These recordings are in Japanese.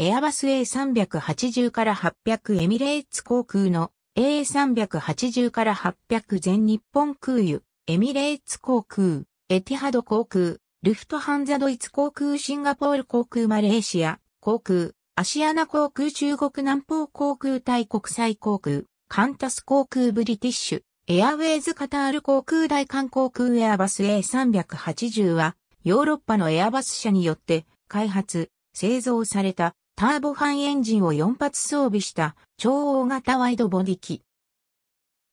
エアバス A380 から800エミレーツ航空の A380 から800全日本空輸、エミレーツ航空、エティハド航空、ルフトハンザドイツ航空シンガポール航空マレーシア航空、アシアナ航空中国南方航空大国際航空、カンタス航空ブリティッシュ、エアウェイズカタール航空大韓航空エアバス A380 は、ヨーロッパのエアバス社によって開発、製造されたターボファンエンジンを4発装備した超大型ワイドボディ機。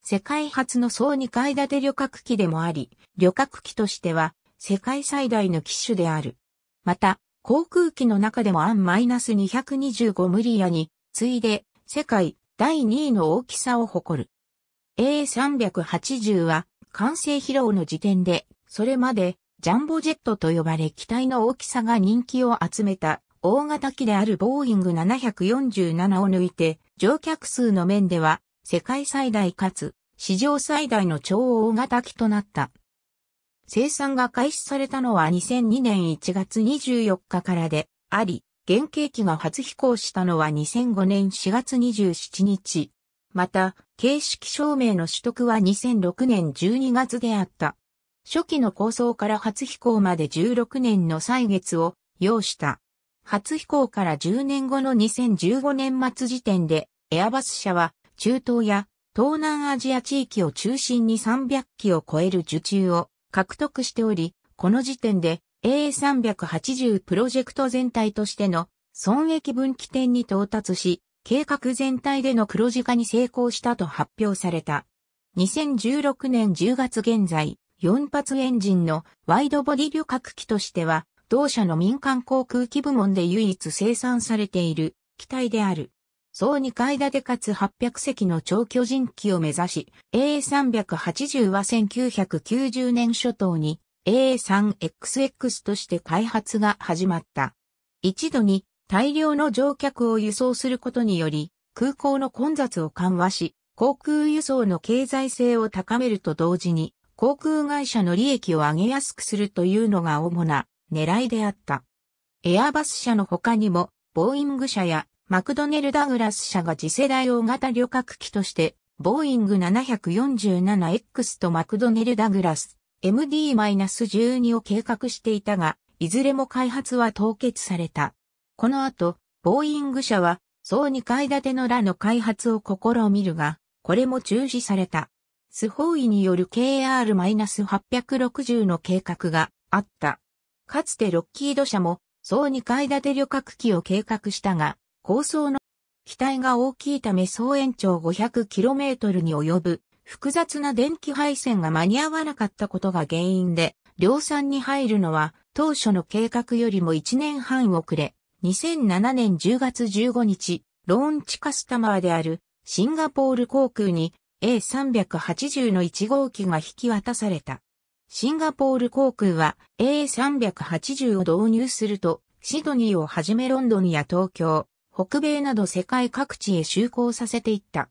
世界初の総2階建て旅客機でもあり、旅客機としては世界最大の機種である。また、航空機の中でもアン -225 ムリアに次いで世界第2位の大きさを誇る。A380 は完成披露の時点で、それまでジャンボジェットと呼ばれ機体の大きさが人気を集めた大型機であるボーイング747を抜いて、乗客数の面では、世界最大かつ、史上最大の超大型機となった。生産が開始されたのは2002年1月24日からで、あり、原型機が初飛行したのは2005年4月27日。また、形式証明の取得は2006年12月であった。初期の構想から初飛行まで16年の歳月を要した。初飛行から10年後の2015年末時点で、エアバス社は中東や東南アジア地域を中心に300機を超える受注を獲得しており、この時点で A380 プロジェクト全体としての損益分岐点に到達し、計画全体での黒字化に成功したと発表された。2016年10月現在、4発エンジンのワイドボディ旅客機としては同社の民間航空機部門で唯一生産されている機体である。総2階建てかつ800隻の超巨人機を目指し、a 3 8 0は1990年初頭に AA3XX として開発が始まった。一度に大量の乗客を輸送することにより、空港の混雑を緩和し、航空輸送の経済性を高めると同時に、航空会社の利益を上げやすくするというのが主な狙いであった。エアバス社の他にも、ボーイング社やマクドネル・ダグラス社が次世代大型旅客機として、ボーイング 747X とマクドネル・ダグラス MD-12 を計画していたが、いずれも開発は凍結された。この後、ボーイング社は、総2階建てのラの開発を試みるが、これも中止された。スホーイによる KR-860 の計画があった。かつてロッキード社も、総2階建て旅客機を計画したが、構想の機体が大きいため総延長 500km に及ぶ複雑な電気配線が間に合わなかったことが原因で、量産に入るのは当初の計画よりも1年半遅れ、2007年10月15日、ローンチカスタマーであるシンガポール航空に A380 の1号機が引き渡された。シンガポール航空は A380 を導入すると、シドニーをはじめロンドンや東京、北米など世界各地へ就航させていった。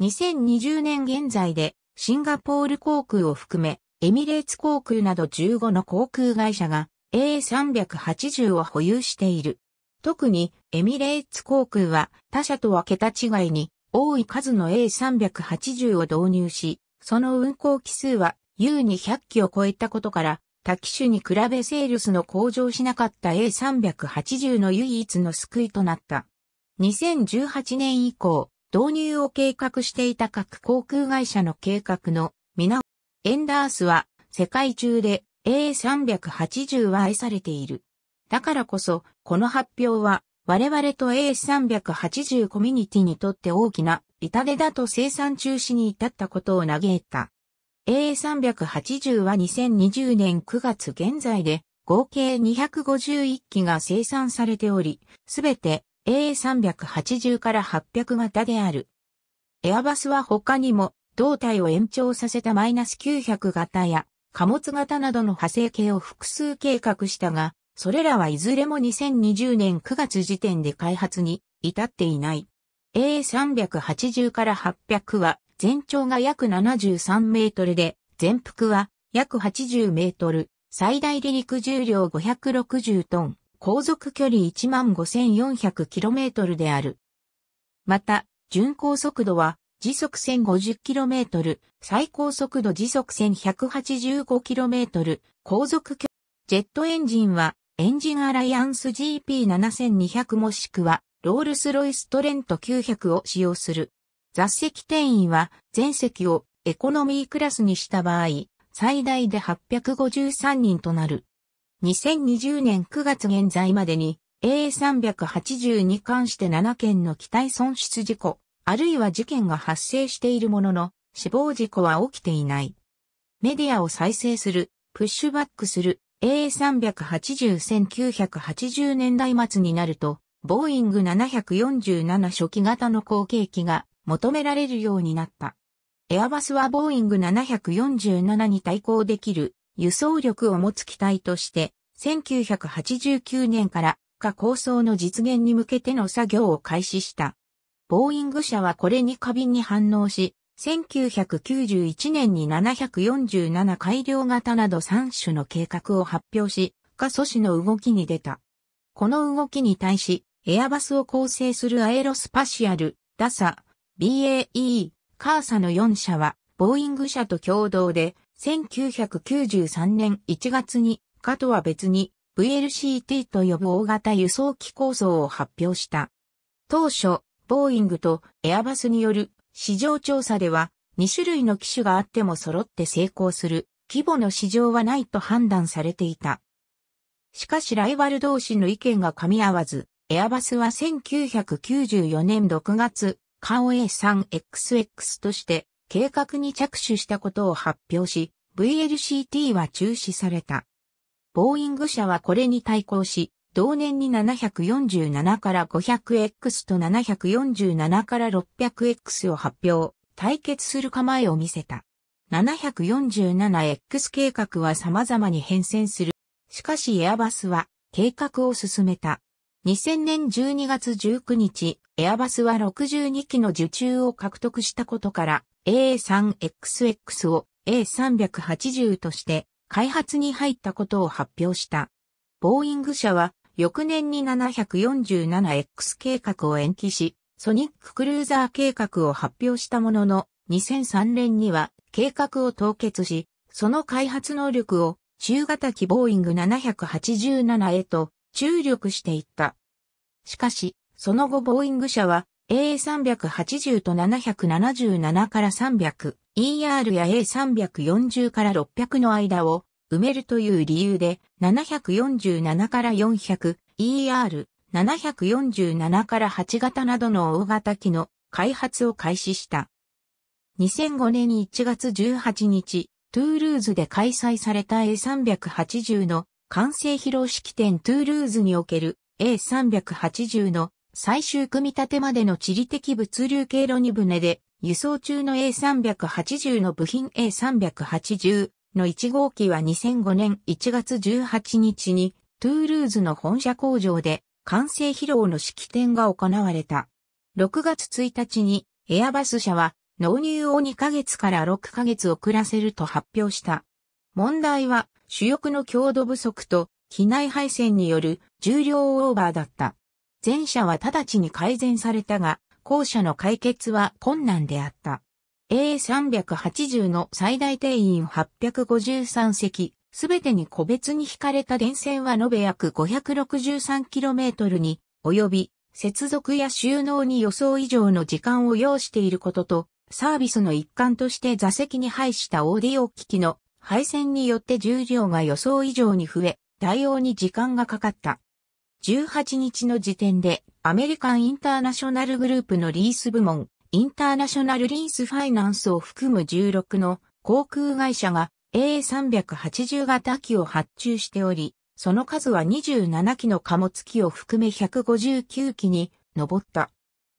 2020年現在でシンガポール航空を含め、エミレーツ航空など15の航空会社が A380 を保有している。特にエミレーツ航空は他社とは桁違いに多い数の A380 を導入し、その運航機数は u に100機を超えたことから、多機種に比べセールスの向上しなかった A380 の唯一の救いとなった。2018年以降、導入を計画していた各航空会社の計画の皆、エンダースは世界中で A380 は愛されている。だからこそ、この発表は我々と A380 コミュニティにとって大きな痛手だと生産中止に至ったことを嘆いた。a 3 8 0は2020年9月現在で合計251機が生産されており、すべて AA380 から800型である。エアバスは他にも胴体を延長させたマイナス900型や貨物型などの派生系を複数計画したが、それらはいずれも2020年9月時点で開発に至っていない。A380 から800は全長が約73メートルで、全幅は約80メートル、最大離陸重量560トン、航続距離1 5 4 0 0トルである。また、巡航速度は時速1 0 5 0トル、最高速度時速1 1 8 5トル、航続距離。ジェットエンジンはエンジンアライアンス GP7200 もしくはロールスロイストレント900を使用する。座席定員は全席をエコノミークラスにした場合、最大で853人となる。2020年9月現在までに A380 に関して7件の機体損失事故、あるいは事件が発生しているものの、死亡事故は起きていない。メディアを再生する、プッシュバックする A380-1980 年代末になると、ボーイング747初期型の後継機が求められるようになった。エアバスはボーイング747に対抗できる輸送力を持つ機体として、1989年から下構想の実現に向けての作業を開始した。ボーイング社はこれに過敏に反応し、1991年に747改良型など3種の計画を発表し、過阻止の動きに出た。この動きに対し、エアバスを構成するアエロスパシアル、ダサ、BAE、カーサの4社は、ボーイング社と共同で、1993年1月に、かとは別に、VLCT と呼ぶ大型輸送機構想を発表した。当初、ボーイングとエアバスによる市場調査では、2種類の機種があっても揃って成功する規模の市場はないと判断されていた。しかしライバル同士の意見が噛み合わず、エアバスは1994年6月、カオ A3XX として計画に着手したことを発表し、VLCT は中止された。ボーイング社はこれに対抗し、同年に747から 500X と747から 600X を発表、対決する構えを見せた。747X 計画は様々に変遷する。しかしエアバスは計画を進めた。2000年12月19日、エアバスは62機の受注を獲得したことから A3XX を A380 として開発に入ったことを発表した。ボーイング社は翌年に 747X 計画を延期し、ソニッククルーザー計画を発表したものの、2003年には計画を凍結し、その開発能力を中型機ボーイング7 8 7へと注力していった。しかし、その後ボーイング社は a 3 8 0と777から300、ER や A340 から600の間を埋めるという理由で747から400、ER、747から8型などの大型機の開発を開始した。2005年1月18日、トゥールーズで開催された A380 の完成披露式典トゥールーズにおける A380 の最終組み立てまでの地理的物流経路に船で輸送中の A380 の部品 A380 の1号機は2005年1月18日にトゥールーズの本社工場で完成披露の式典が行われた。6月1日にエアバス社は納入を2ヶ月から6ヶ月遅らせると発表した。問題は主翼の強度不足と機内配線による重量オーバーだった。前者は直ちに改善されたが、後者の解決は困難であった。A380 の最大定員853席、すべてに個別に引かれた電線は延べ約 563km に及び、接続や収納に予想以上の時間を要していることと、サービスの一環として座席に配したオーディオ機器の配線によって重量が予想以上に増え、対応に時間がかかった。18日の時点で、アメリカンインターナショナルグループのリース部門、インターナショナルリースファイナンスを含む16の航空会社が A380 型機を発注しており、その数は27機の貨物機を含め159機に上った。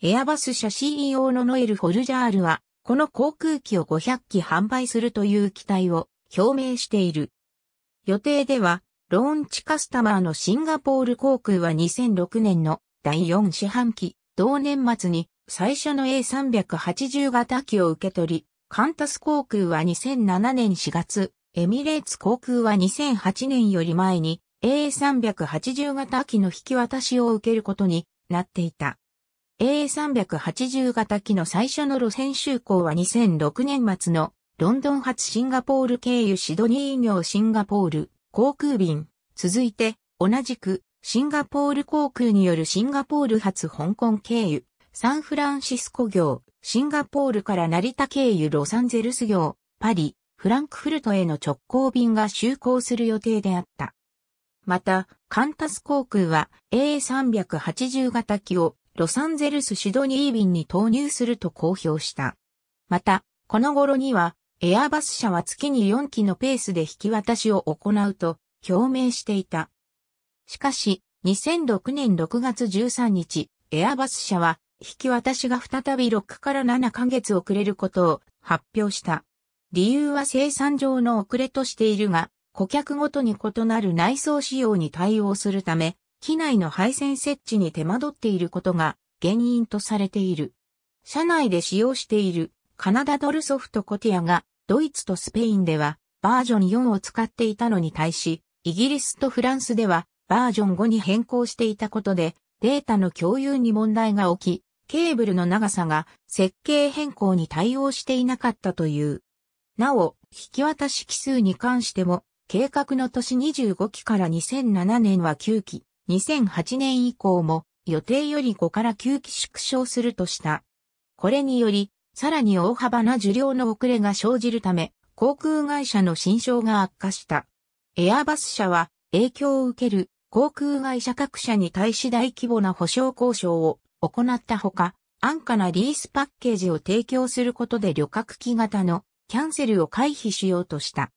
エアバス社 CEO のノエル・フォルジャールは、この航空機を500機販売するという期待を表明している。予定では、ローンチカスタマーのシンガポール航空は2006年の第4四半期、同年末に最初の A380 型機を受け取り、カンタス航空は2007年4月、エミレーツ航空は2008年より前に A380 型機の引き渡しを受けることになっていた。A380 型機の最初の路線就航は2006年末のロンドン発シンガポール経由シドニー業シンガポール航空便。続いて、同じくシンガポール航空によるシンガポール発香港経由サンフランシスコ業、シンガポールから成田経由ロサンゼルス業、パリ、フランクフルトへの直行便が就航する予定であった。また、カンタス航空は A380 型機をロサンゼルスシドニー便に投入すると公表した。また、この頃にはエアバス社は月に4機のペースで引き渡しを行うと表明していた。しかし、2006年6月13日、エアバス社は引き渡しが再び6から7ヶ月遅れることを発表した。理由は生産上の遅れとしているが、顧客ごとに異なる内装仕様に対応するため、機内の配線設置に手間取っていることが原因とされている。社内で使用しているカナダドルソフトコティアがドイツとスペインではバージョン4を使っていたのに対し、イギリスとフランスではバージョン5に変更していたことで、データの共有に問題が起き、ケーブルの長さが設計変更に対応していなかったという。なお、引き渡し期数に関しても、計画の年25期から2007年は9期、2008年以降も予定より5から9期縮小するとした。これにより、さらに大幅な受領の遅れが生じるため、航空会社の心象が悪化した。エアバス社は影響を受ける航空会社各社に対し大規模な保証交渉を行ったほか、安価なリースパッケージを提供することで旅客機型のキャンセルを回避しようとした。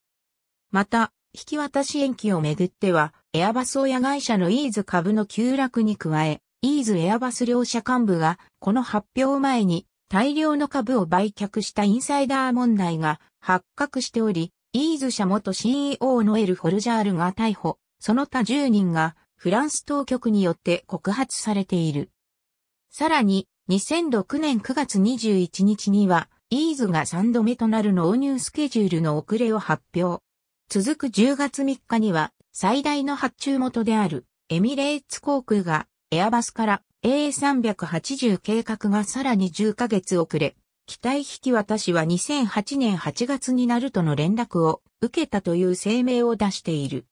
また、引き渡し延期をめぐっては、エアバス親会社のイーズ株の急落に加え、イーズエアバス両社幹部がこの発表前に大量の株を売却したインサイダー問題が発覚しており、イーズ社元 CEO のエル・フォルジャールが逮捕、その他10人がフランス当局によって告発されている。さらに、2006年9月21日には、イーズが3度目となる納入スケジュールの遅れを発表。続く10月3日には、最大の発注元であるエミレーツ航空がエアバスから a 3 8 0計画がさらに10ヶ月遅れ、機体引き渡しは2008年8月になるとの連絡を受けたという声明を出している。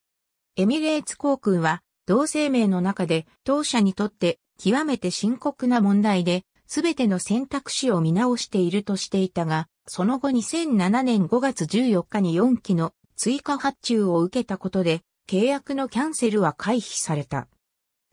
エミレーツ航空は、同声明の中で当社にとって極めて深刻な問題で、すべての選択肢を見直しているとしていたが、その後2007年5月14日に4機の追加発注を受けたことで、契約のキャンセルは回避された。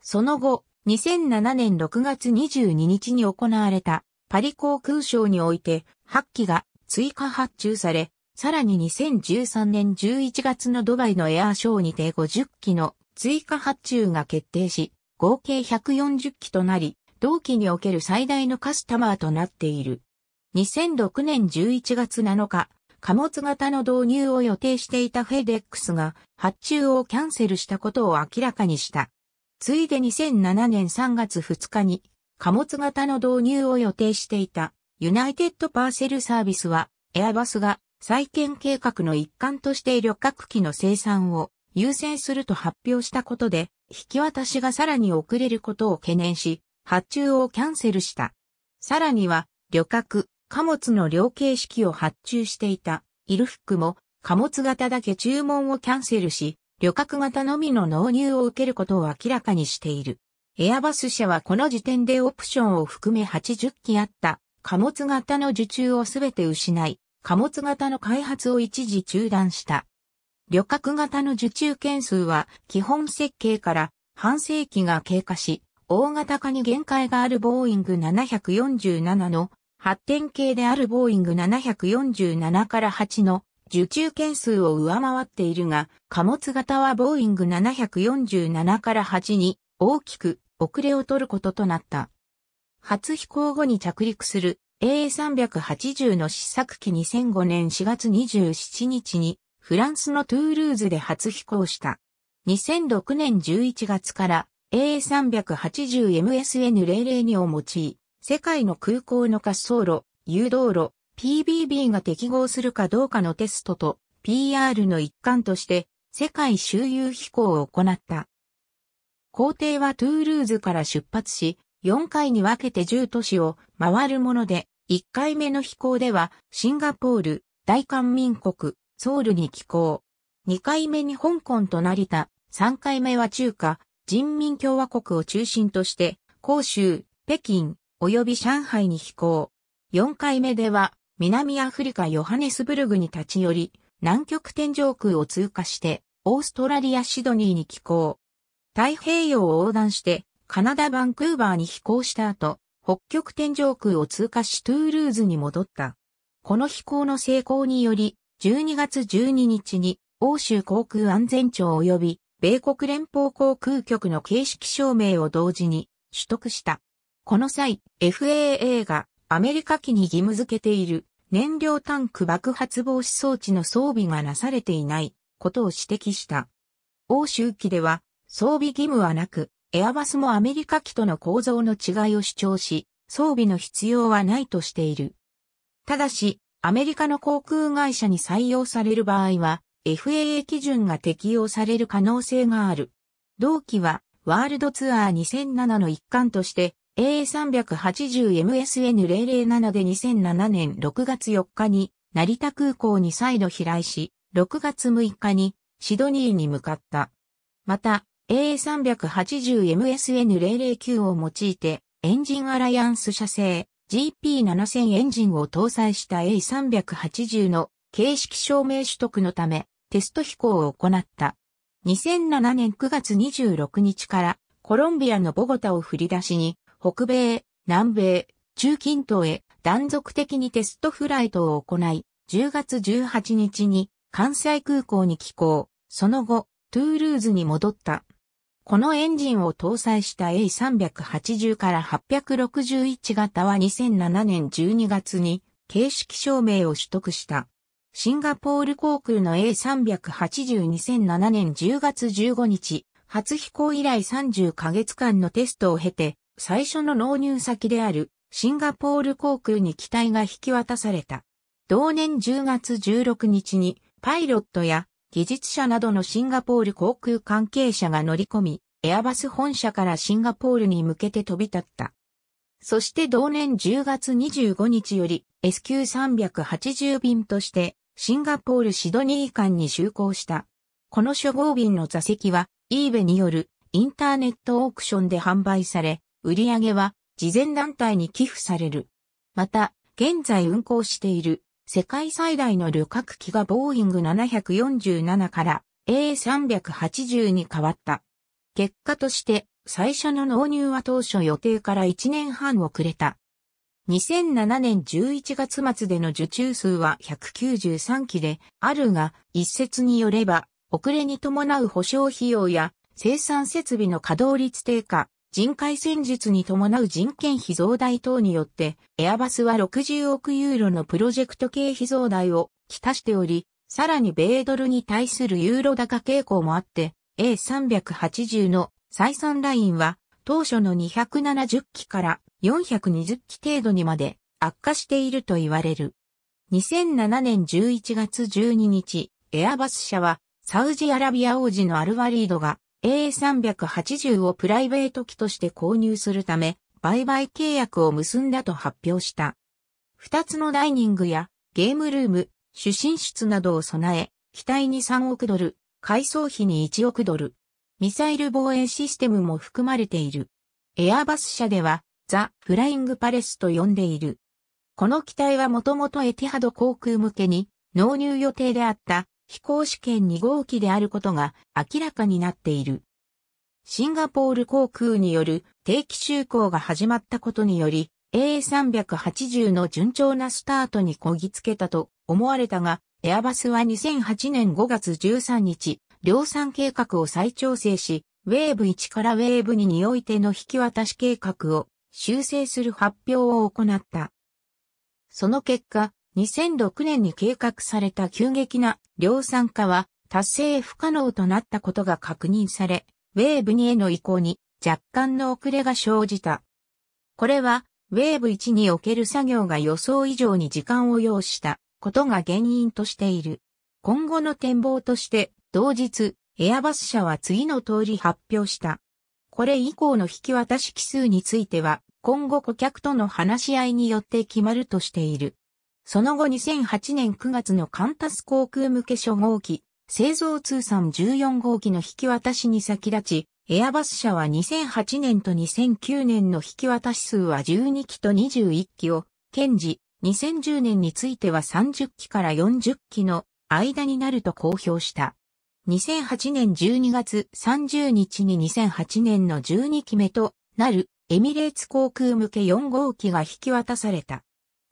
その後、2007年6月22日に行われたパリ航空ーにおいて8機が追加発注され、さらに2013年11月のドバイのエアーショーにて50機の追加発注が決定し、合計140機となり、同期における最大のカスタマーとなっている。2006年11月7日、貨物型の導入を予定していたフェデックスが発注をキャンセルしたことを明らかにした。ついで2007年3月2日に貨物型の導入を予定していたユナイテッドパーセルサービスはエアバスが再建計画の一環として旅客機の生産を優先すると発表したことで引き渡しがさらに遅れることを懸念し発注をキャンセルした。さらには旅客、貨物の量形式を発注していたイルフックも貨物型だけ注文をキャンセルし旅客型のみの納入を受けることを明らかにしている。エアバス社はこの時点でオプションを含め80機あった貨物型の受注をすべて失い、貨物型の開発を一時中断した。旅客型の受注件数は基本設計から半世紀が経過し、大型化に限界があるボーイング747の発展系であるボーイング747から8の受注件数を上回っているが、貨物型はボーイング747から8に大きく遅れを取ることとなった。初飛行後に着陸する a 3 8 0の試作機2005年4月27日にフランスのトゥールーズで初飛行した。2006年11月から AA380MSN002 を用い、世界の空港の滑走路、誘導路、PBB が適合するかどうかのテストと PR の一環として世界周遊飛行を行った。工程はトゥールーズから出発し、4回に分けて10都市を回るもので、1回目の飛行ではシンガポール、大韓民国、ソウルに寄港。2回目に香港と成田、3回目は中華、人民共和国を中心として、広州、北京、及び上海に飛行。4回目では南アフリカヨハネスブルグに立ち寄り、南極天上空を通過して、オーストラリアシドニーに寄港。太平洋を横断して、カナダバンクーバーに飛行した後、北極天上空を通過しトゥールーズに戻った。この飛行の成功により、12月12日に欧州航空安全庁及び米国連邦航空局の形式証明を同時に取得した。この際、FAA がアメリカ機に義務付けている燃料タンク爆発防止装置の装備がなされていないことを指摘した。欧州機では装備義務はなく、エアバスもアメリカ機との構造の違いを主張し、装備の必要はないとしている。ただし、アメリカの航空会社に採用される場合は、FAA 基準が適用される可能性がある。同期は、ワールドツアー2007の一環として、A380MSN007 で2007年6月4日に成田空港に再度飛来し、6月6日にシドニーに向かった。また、A380MSN009 を用いてエンジンアライアンス社製 GP7000 エンジンを搭載した A380 の形式証明取得のためテスト飛行を行った。2007年9月26日からコロンビアのボゴタを振り出しに北米、南米、中近東へ断続的にテストフライトを行い、10月18日に関西空港に寄港、その後、トゥールーズに戻った。このエンジンを搭載した A380 から861型は2007年12月に形式証明を取得した。シンガポール航空の A3802007 年10月15日、初飛行以来30ヶ月間のテストを経て、最初の納入先であるシンガポール航空に機体が引き渡された。同年10月16日にパイロットや技術者などのシンガポール航空関係者が乗り込み、エアバス本社からシンガポールに向けて飛び立った。そして同年10月25日より SQ380 便としてシンガポールシドニー間に就航した。この初号便の座席は e ーベによるインターネットオークションで販売され、売上は慈善団体に寄付される。また、現在運行している世界最大の旅客機がボーイング747から A380 に変わった。結果として最初の納入は当初予定から1年半遅れた。2007年11月末での受注数は193機であるが、一説によれば、遅れに伴う保証費用や生産設備の稼働率低下、人海戦術に伴う人件費増大等によって、エアバスは60億ユーロのプロジェクト経費増大をきたしており、さらに米ドルに対するユーロ高傾向もあって、A380 の採算ラインは当初の270機から420機程度にまで悪化していると言われる。2007年11月12日、エアバス社はサウジアラビア王子のアルワリードが A380 をプライベート機として購入するため、売買契約を結んだと発表した。二つのダイニングやゲームルーム、主寝室などを備え、機体に3億ドル、改装費に1億ドル。ミサイル防衛システムも含まれている。エアバス社では、ザ・フライングパレスと呼んでいる。この機体はもともとエティハド航空向けに納入予定であった飛行試験2号機であることが明らかになっている。シンガポール航空による定期就航が始まったことにより、A380 の順調なスタートにこぎつけたと思われたが、エアバスは2008年5月13日、量産計画を再調整し、ウェーブ1からウェーブ2においての引き渡し計画を修正する発表を行った。その結果、2006年に計画された急激な量産化は達成不可能となったことが確認され、ウェーブ2への移行に若干の遅れが生じた。これは、ウェーブ1における作業が予想以上に時間を要したことが原因としている。今後の展望として、同日、エアバス社は次の通り発表した。これ以降の引き渡し期数については、今後顧客との話し合いによって決まるとしている。その後2008年9月のカンタス航空向け初号機、製造通算14号機の引き渡しに先立ち、エアバス社は2008年と2009年の引き渡し数は12機と21機を、堅持、2010年については30機から40機の間になると公表した。2008年12月30日に2008年の12機目となるエミレーツ航空向け4号機が引き渡された。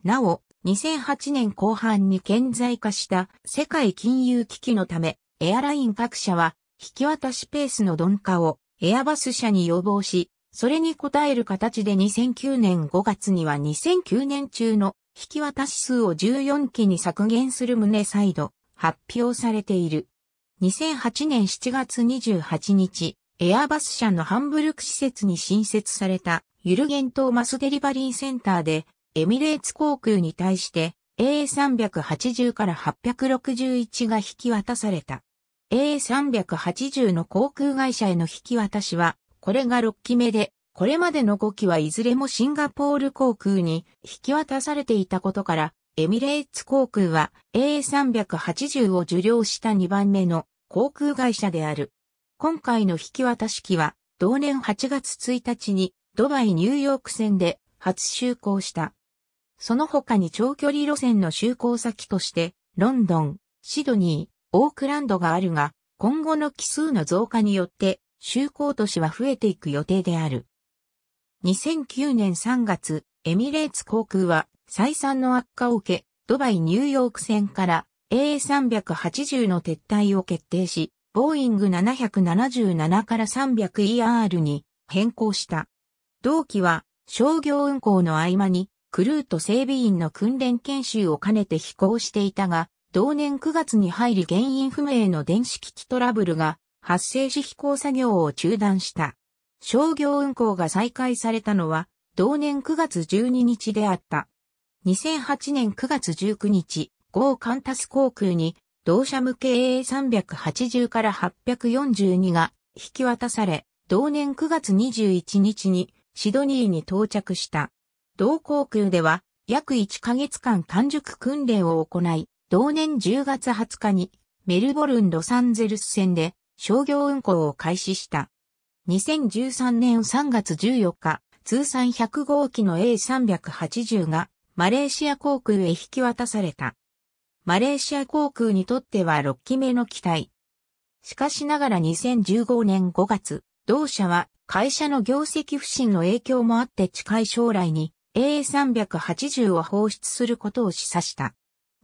なお、2008年後半に顕在化した世界金融危機のため、エアライン各社は引き渡しペースの鈍化をエアバス社に要望し、それに応える形で2009年5月には2009年中の引き渡し数を14機に削減する旨再度発表されている。2008年7月28日、エアバス社のハンブルク施設に新設されたユルゲントーマスデリバリーセンターでエミレーツ航空に対して A380 から861が引き渡された。A380 の航空会社への引き渡しは、これが6機目で、これまでの5機はいずれもシンガポール航空に引き渡されていたことから、エミレーツ航空は A380 を受領した2番目の航空会社である。今回の引き渡し機は、同年8月1日にドバイ・ニューヨーク線で初就航した。その他に長距離路線の就航先として、ロンドン、シドニー、オークランドがあるが、今後の奇数の増加によって、就航都市は増えていく予定である。2009年3月、エミレーツ航空は、採算の悪化を受け、ドバイ・ニューヨーク線から A380 の撤退を決定し、ボーイング777から 300ER に変更した。同期は商業運行の合間にクルーと整備員の訓練研修を兼ねて飛行していたが、同年9月に入り原因不明の電子機器トラブルが発生し飛行作業を中断した。商業運行が再開されたのは、同年9月12日であった。2008年9月19日、ーカンタス航空に、同社向け AA380 から842が引き渡され、同年9月21日にシドニーに到着した。同航空では約1ヶ月間完熟訓練を行い、同年10月20日にメルボルン・ロサンゼルス線で商業運行を開始した。2013年3月14日、通算100号機の A380 がマレーシア航空へ引き渡された。マレーシア航空にとっては6機目の機体。しかしながら2015年5月、同社は会社の業績不振の影響もあって近い将来に a 3 8 0を放出することを示唆した。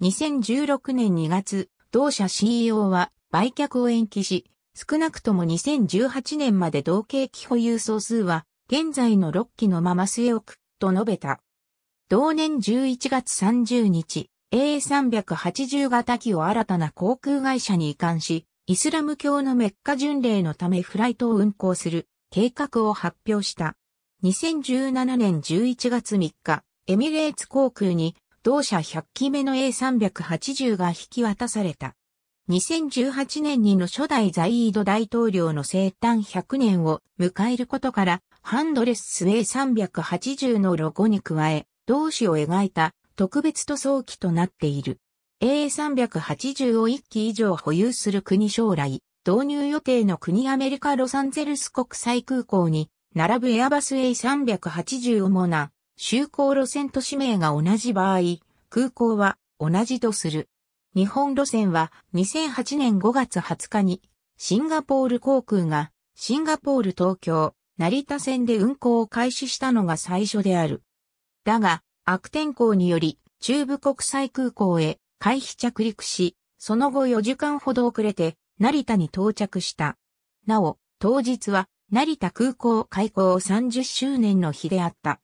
2016年2月、同社 CEO は売却を延期し、少なくとも2018年まで同型機保有総数は現在の6機のまま据え置くと述べた。同年11月30日、AA380 型機を新たな航空会社に移管し、イスラム教のメッカ巡礼のためフライトを運航する計画を発表した。2017年11月3日、エミレーツ航空に同社100機目の A380 が引き渡された。2018年にの初代ザイード大統領の生誕100年を迎えることから、ハンドレス A380 のロゴに加え、同紙を描いた特別塗装機となっている。A380 を1機以上保有する国将来、導入予定の国アメリカロサンゼルス国際空港に並ぶエアバス A380 主な就航路線と指名が同じ場合、空港は同じとする。日本路線は2008年5月20日にシンガポール航空がシンガポール東京成田線で運航を開始したのが最初である。だが悪天候により中部国際空港へ回避着陸し、その後4時間ほど遅れて成田に到着した。なお、当日は成田空港開港30周年の日であった。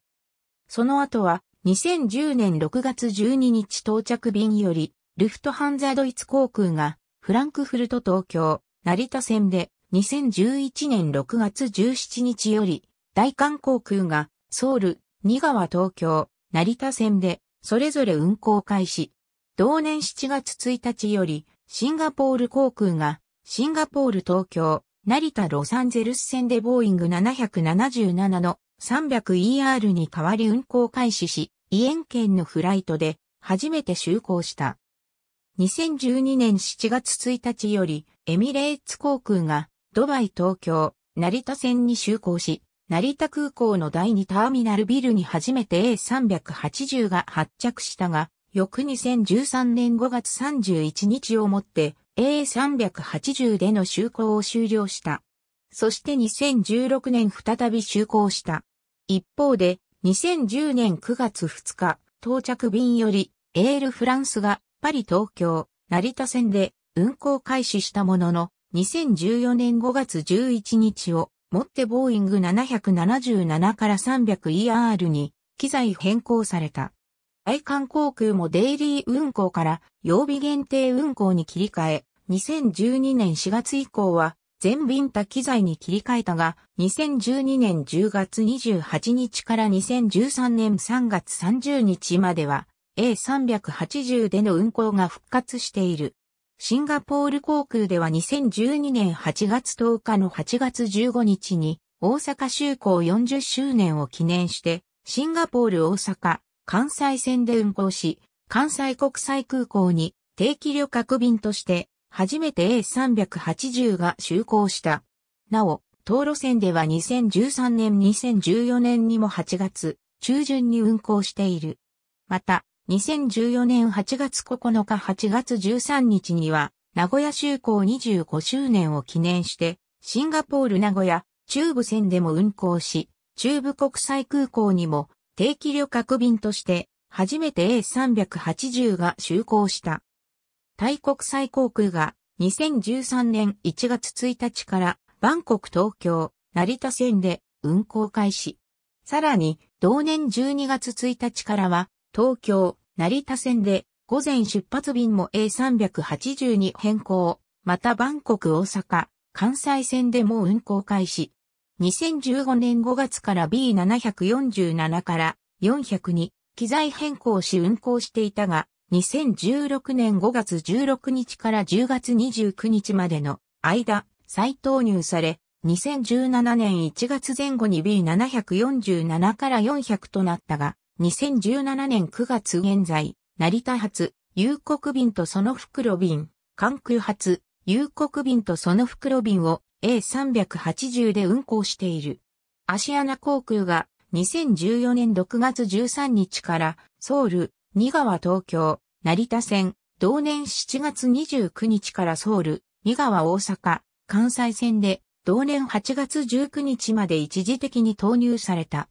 その後は、2010年6月12日到着便より、ルフトハンザドイツ航空が、フランクフルト東京、成田線で、2011年6月17日より、大韓航空が、ソウル、新川東京、成田線で、それぞれ運航開始。同年7月1日より、シンガポール航空が、シンガポール東京、成田ロサンゼルス線でボーイング777の 300ER に代わり運行開始し、イエン県のフライトで初めて就航した。2012年7月1日よりエミレーツ航空がドバイ東京、成田線に就航し、成田空港の第2ターミナルビルに初めて A380 が発着したが、翌2013年5月31日をもって A380 での就航を終了した。そして2016年再び就航した。一方で、2010年9月2日、到着便より、エールフランスがパリ東京、成田線で運航開始したものの、2014年5月11日をもってボーイング777から 300ER に機材変更された。愛観航空もデイリー運航から曜日限定運航に切り替え、2012年4月以降は全便多機材に切り替えたが、2012年10月28日から2013年3月30日までは A380 での運航が復活している。シンガポール航空では2012年8月10日の8月15日に大阪就航40周年を記念して、シンガポール大阪、関西線で運行し、関西国際空港に定期旅客便として初めて A380 が就航した。なお、当路線では2013年2014年にも8月中旬に運行している。また、2014年8月9日8月13日には、名古屋就航25周年を記念して、シンガポール名古屋中部線でも運行し、中部国際空港にも定期旅客便として、初めて A380 が就航した。タイ国際航空が2013年1月1日からバンコク東京、成田線で運行開始。さらに、同年12月1日からは、東京、成田線で午前出発便も A380 に変更、またバンコク大阪、関西線でも運行開始。2015年5月から B747 から400に機材変更し運行していたが、2016年5月16日から10月29日までの間、再投入され、2017年1月前後に B747 から400となったが、2017年9月現在、成田発、有国便とその袋便、関空発、有国便とその袋便を A380 で運航している。アシアナ航空が2014年6月13日からソウル、新川東京、成田線、同年7月29日からソウル、新川大阪、関西線で同年8月19日まで一時的に投入された。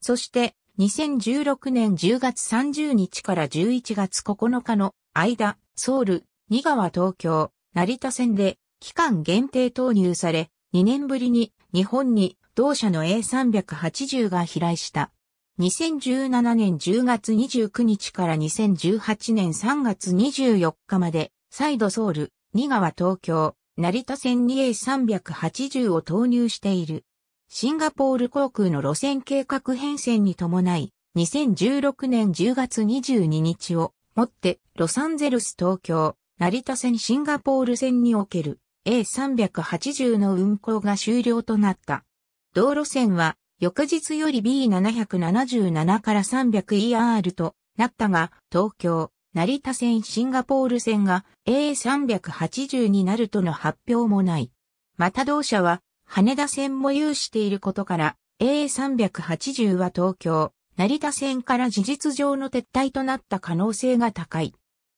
そして2016年10月30日から11月9日の間、ソウル、新川東京、成田線で期間限定投入され、2年ぶりに日本に同社の A380 が飛来した。2017年10月29日から2018年3月24日まで、再度ソウル、新川東京、成田線に A380 を投入している。シンガポール航空の路線計画変遷に伴い、2016年10月22日をもって、ロサンゼルス東京、成田線シンガポール線における A380 の運行が終了となった。道路線は翌日より B777 から 300ER となったが、東京、成田線シンガポール線が A380 になるとの発表もない。また同社は羽田線も有していることから A380 は東京、成田線から事実上の撤退となった可能性が高い。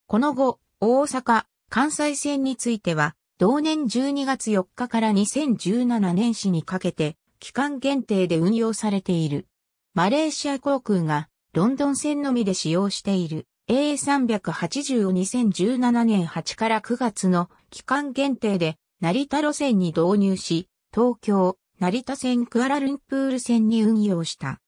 この後、大阪、関西線については同年12月4日から2017年始にかけて、期間限定で運用されている。マレーシア航空がロンドン線のみで使用している A380 を2017年8から9月の期間限定で成田路線に導入し、東京、成田線クアラルンプール線に運用した。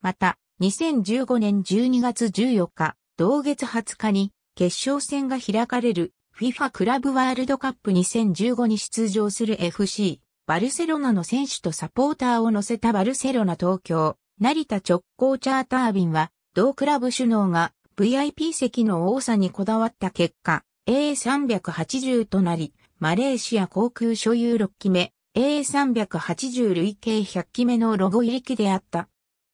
また、2015年12月14日、同月20日に決勝戦が開かれる FIFA クラブワールドカップ2015に出場する FC、バルセロナの選手とサポーターを乗せたバルセロナ東京、成田直行チャーター便は、同クラブ首脳が VIP 席の多さにこだわった結果、A380 となり、マレーシア航空所有6機目、A380 累計100機目のロゴ入り機であった。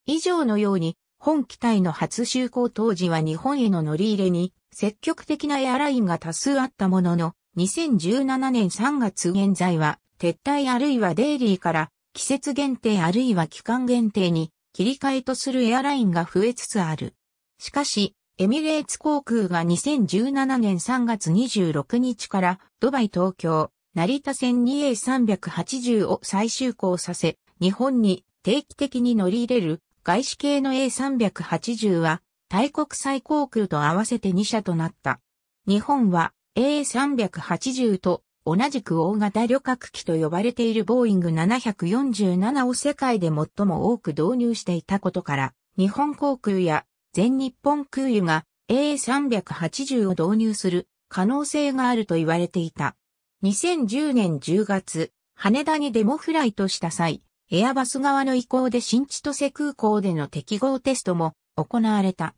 以上のように、本機体の初就航当時は日本への乗り入れに積極的なエアラインが多数あったものの、2017年3月現在は撤退あるいはデイリーから季節限定あるいは期間限定に切り替えとするエアラインが増えつつある。しかし、エミレーツ航空が2017年3月26日からドバイ東京、成田線 2A380 を再就航させ、日本に定期的に乗り入れる外資系の A380 は、大国際航空と合わせて2社となった。日本は A380 と同じく大型旅客機と呼ばれているボーイング747を世界で最も多く導入していたことから、日本航空や全日本空輸が A380 を導入する可能性があると言われていた。2010年10月、羽田にデモフライトした際、エアバス側の意向で新千歳空港での適合テストも行われた。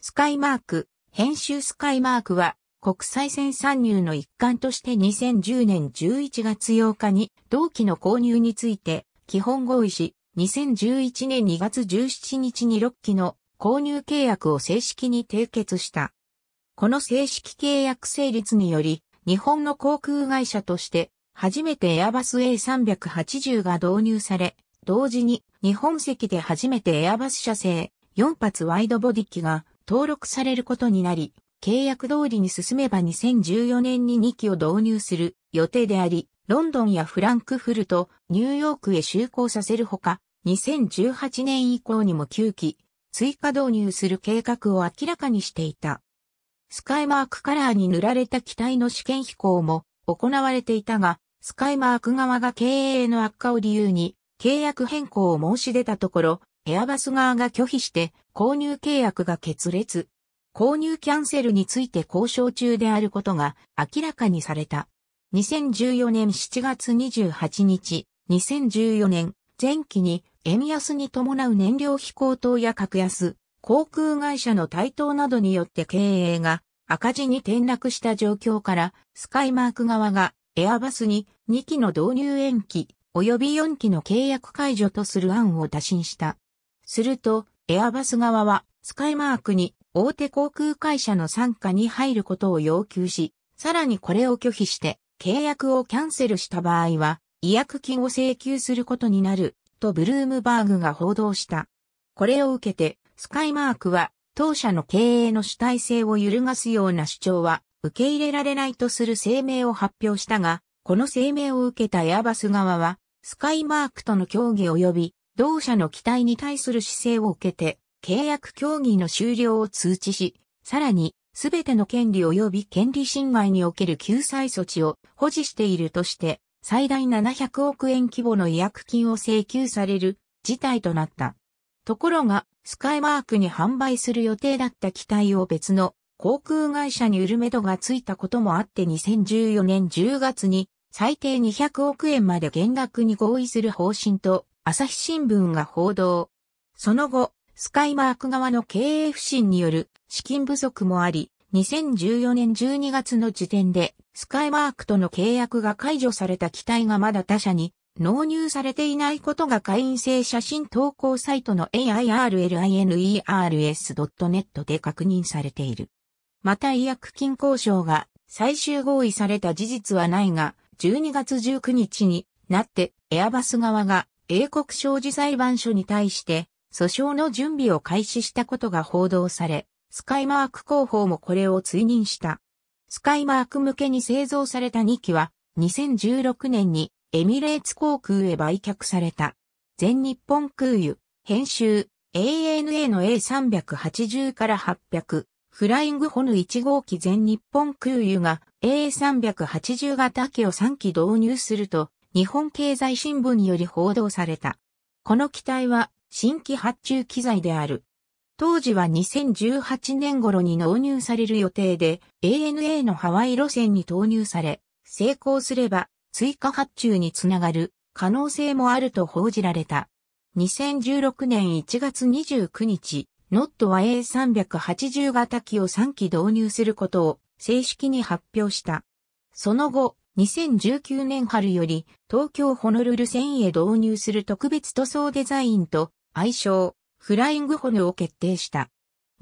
スカイマーク、編集スカイマークは国際線参入の一環として2010年11月8日に同期の購入について基本合意し、2011年2月17日に6期の購入契約を正式に締結した。この正式契約成立により、日本の航空会社として初めてエアバス A380 が導入され、同時に日本籍で初めてエアバス社製4発ワイドボディ機が登録されることになり、契約通りに進めば2014年に2機を導入する予定であり、ロンドンやフランクフルト、ニューヨークへ就航させるほか、2018年以降にも9機、追加導入する計画を明らかにしていた。スカイマークカラーに塗られた機体の試験飛行も行われていたが、スカイマーク側が経営の悪化を理由に契約変更を申し出たところ、エアバス側が拒否して購入契約が決裂。購入キャンセルについて交渉中であることが明らかにされた。2014年7月28日、2014年前期に円安に伴う燃料費高騰や格安、航空会社の台頭などによって経営が赤字に転落した状況から、スカイマーク側がエアバスに2期の導入延期、及び4期の契約解除とする案を打診した。すると、エアバス側は、スカイマークに大手航空会社の参加に入ることを要求し、さらにこれを拒否して契約をキャンセルした場合は、違約金を請求することになる、とブルームバーグが報道した。これを受けて、スカイマークは、当社の経営の主体性を揺るがすような主張は、受け入れられないとする声明を発表したが、この声明を受けたエアバス側は、スカイマークとの協議及び、同社の期待に対する姿勢を受けて、契約協議の終了を通知し、さらに、すべての権利及び権利侵害における救済措置を保持しているとして、最大700億円規模の違約金を請求される事態となった。ところが、スカイマークに販売する予定だった機体を別の航空会社に売るめどがついたこともあって2014年10月に最低200億円まで減額に合意する方針と、朝日新聞が報道。その後、スカイマーク側の経営不振による資金不足もあり、2014年12月の時点で、スカイマークとの契約が解除された機体がまだ他社に納入されていないことが会員制写真投稿サイトの airliners.net で確認されている。また医薬金交渉が最終合意された事実はないが、12月19日になって、エアバス側が英国商事裁判所に対して、訴訟の準備を開始したことが報道され、スカイマーク広報もこれを追認した。スカイマーク向けに製造された2機は、2016年にエミレーツ航空へ売却された。全日本空輸、編集、ANA の A380 から800、フライングホヌ1号機全日本空輸が A380 型機を3機導入すると日本経済新聞により報道された。この機体は新規発注機材である。当時は2018年頃に納入される予定で ANA のハワイ路線に投入され、成功すれば追加発注につながる可能性もあると報じられた。2016年1月29日、ノットは A380 型機を3機導入することを正式に発表した。その後、2019年春より東京ホノルル線へ導入する特別塗装デザインと愛称、フライングホノを決定した。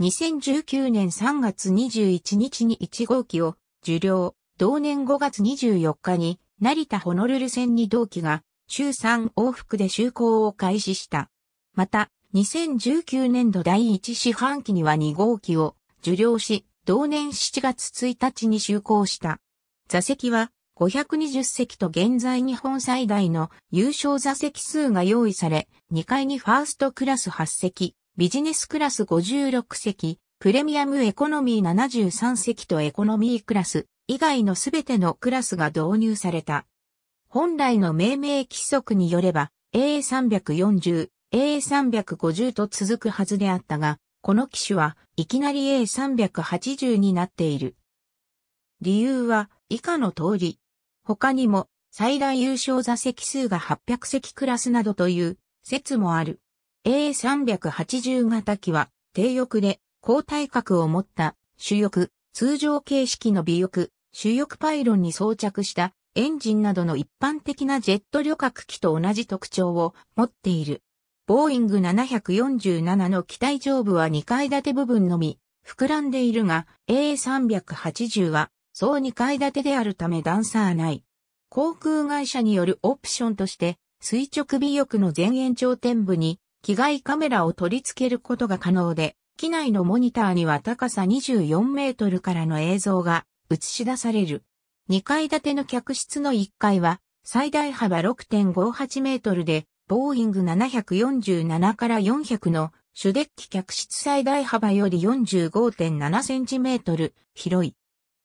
2019年3月21日に1号機を受領、同年5月24日に成田ホノルル線に同機が週3往復で就航を開始した。また、2019年度第1四半期には2号機を受領し、同年7月1日に就航した。座席は520席と現在日本最大の優勝座席数が用意され、2階にファーストクラス8席、ビジネスクラス56席、プレミアムエコノミー73席とエコノミークラス以外のすべてのクラスが導入された。本来の命名規則によれば、A340、A350 と続くはずであったが、この機種はいきなり A380 になっている。理由は以下の通り。他にも最大優勝座席数が800席クラスなどという説もある。A380 型機は低翼で高体格を持った主翼、通常形式の尾翼、主翼パイロンに装着したエンジンなどの一般的なジェット旅客機と同じ特徴を持っている。ボーイング747の機体上部は2階建て部分のみ、膨らんでいるが、A380 は、そう2階建てであるため段差はない。航空会社によるオプションとして、垂直尾翼の前延長点部に、機外カメラを取り付けることが可能で、機内のモニターには高さ24メートルからの映像が映し出される。2階建ての客室の1階は最大幅6.58メートルでボーイング747から400の主デッキ客室最大幅より45.7センチメートル広い。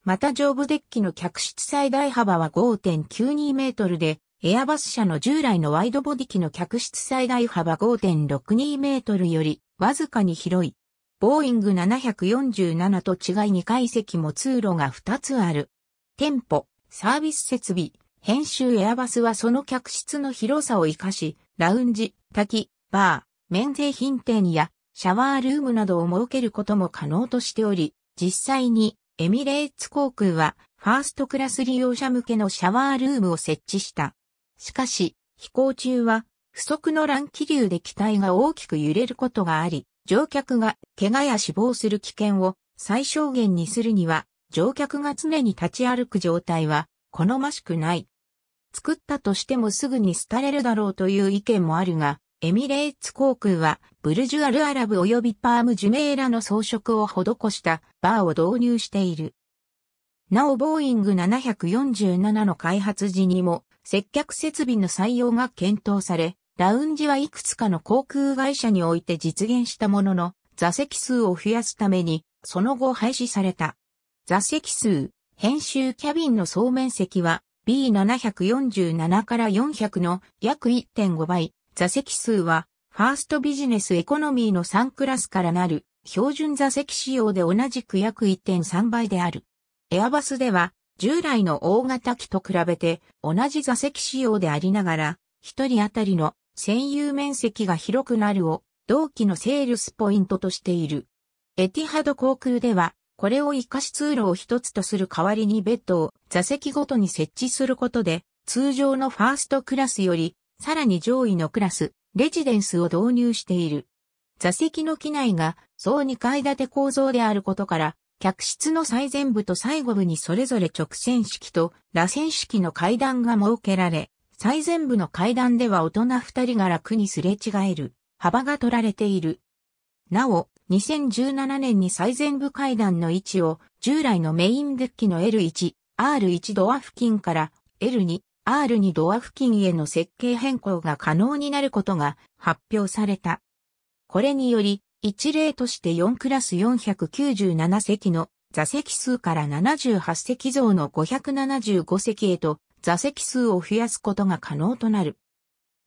また上部デッキの客室最大幅は5.92メートルで、エアバス社の従来のワイドボディ機の客室最大幅5.62メートルよりわずかに広い。ボーイング747と違い2階席も通路が2つある。店舗、サービス設備、編集エアバスはその客室の広さを活かし、ラウンジ、滝、バー、免税品店やシャワールームなどを設けることも可能としており、実際にエミレーツ航空はファーストクラス利用者向けのシャワールームを設置した。しかし、飛行中は不測の乱気流で機体が大きく揺れることがあり、乗客が怪我や死亡する危険を最小限にするには、乗客が常に立ち歩く状態は好ましくない。作ったとしてもすぐに廃れるだろうという意見もあるが、エミレーツ航空は、ブルジュアルアラブ及びパームジュメーラの装飾を施したバーを導入している。なお、ボーイング747の開発時にも、接客設備の採用が検討され、ラウンジはいくつかの航空会社において実現したものの、座席数を増やすために、その後廃止された。座席数、編集キャビンの総面積は B747 から400の約1.5倍、座席数は、ファーストビジネスエコノミーの3クラスからなる、標準座席仕様で同じく約1.3倍である。エアバスでは、従来の大型機と比べて同じ座席仕様でありながら、一人当たりの占有面積が広くなるを同期のセールスポイントとしている。エティハド航空ではこれを活かし通路を一つとする代わりにベッドを座席ごとに設置することで、通常のファーストクラスより、さらに上位のクラス、レジデンスを導入している。座席の機内が総2階建て構造であることから、客室の最前部と最後部にそれぞれ直線式と螺旋式の階段が設けられ、最前部の階段では大人2人が楽にすれ違える幅が取られている。なお、2017年に最前部階段の位置を従来のメインデッキの L1、R1 ドア付近から L2、R2 ドア付近への設計変更が可能になることが発表された。これにより、一例として4クラス497席の座席数から78席増の575席へと座席数を増やすことが可能となる。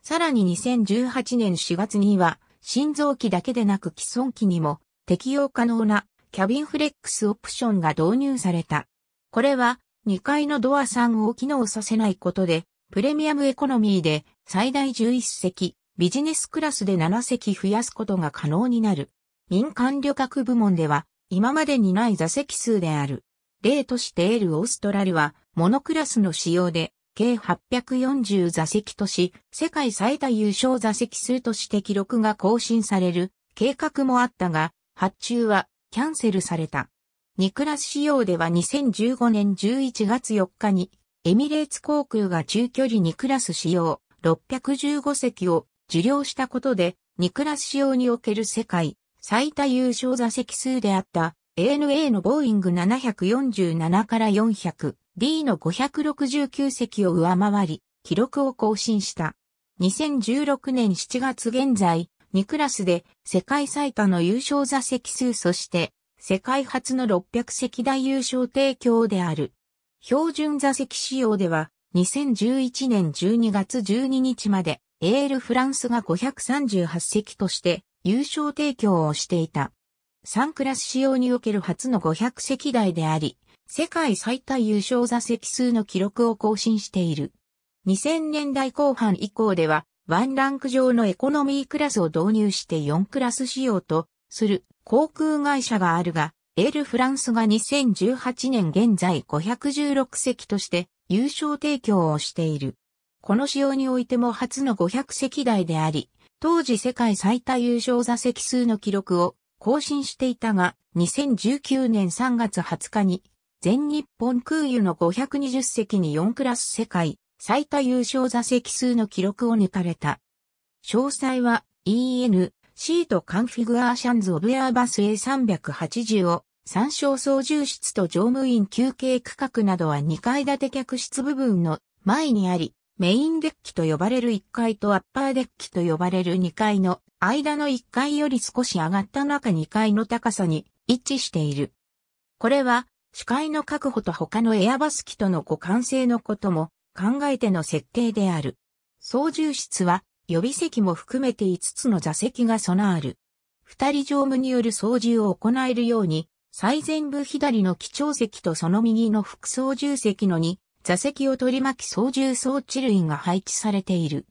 さらに2018年4月には心臓機だけでなく既存機にも適用可能なキャビンフレックスオプションが導入された。これは2階のドア3を機能させないことで、プレミアムエコノミーで最大11席、ビジネスクラスで7席増やすことが可能になる。民間旅客部門では今までにない座席数である。例としてエールオーストラルはモノクラスの仕様で計840座席とし、世界最多優勝座席数として記録が更新される計画もあったが、発注はキャンセルされた。ニクラス仕様では2015年11月4日に、エミレーツ航空が中距離ニクラス仕様615席を受領したことで、ニクラス仕様における世界最多優勝座席数であった ANA のボーイング747から400 D の569席を上回り、記録を更新した。2016年7月現在、2クラスで世界最多の優勝座席数そして、世界初の600席大優勝提供である。標準座席仕様では、2011年12月12日まで、エールフランスが538席として優勝提供をしていた。3クラス仕様における初の500席台であり、世界最多優勝座席数の記録を更新している。2000年代後半以降では、ワンランク上のエコノミークラスを導入して4クラス仕様とする航空会社があるが、エールフランスが2018年現在516席として優勝提供をしている。この仕様においても初の500席台であり、当時世界最多優勝座席数の記録を更新していたが、2019年3月20日に全日本空輸の520席に4クラス世界最多優勝座席数の記録を抜かれた。詳細は EN シートカンフィグアーシャンズオブエアバス A380 を参照操縦室と乗務員休憩区画などは2階建て客室部分の前にあり、メインデッキと呼ばれる1階とアッパーデッキと呼ばれる2階の間の1階より少し上がった中2階の高さに位置している。これは視界の確保と他のエアバス機との互換性のことも考えての設計である。操縦室は予備席も含めて5つの座席が備わる。二人乗務による操縦を行えるように、最前部左の基調席とその右の副操縦席の2座席を取り巻き操縦装置類が配置されている。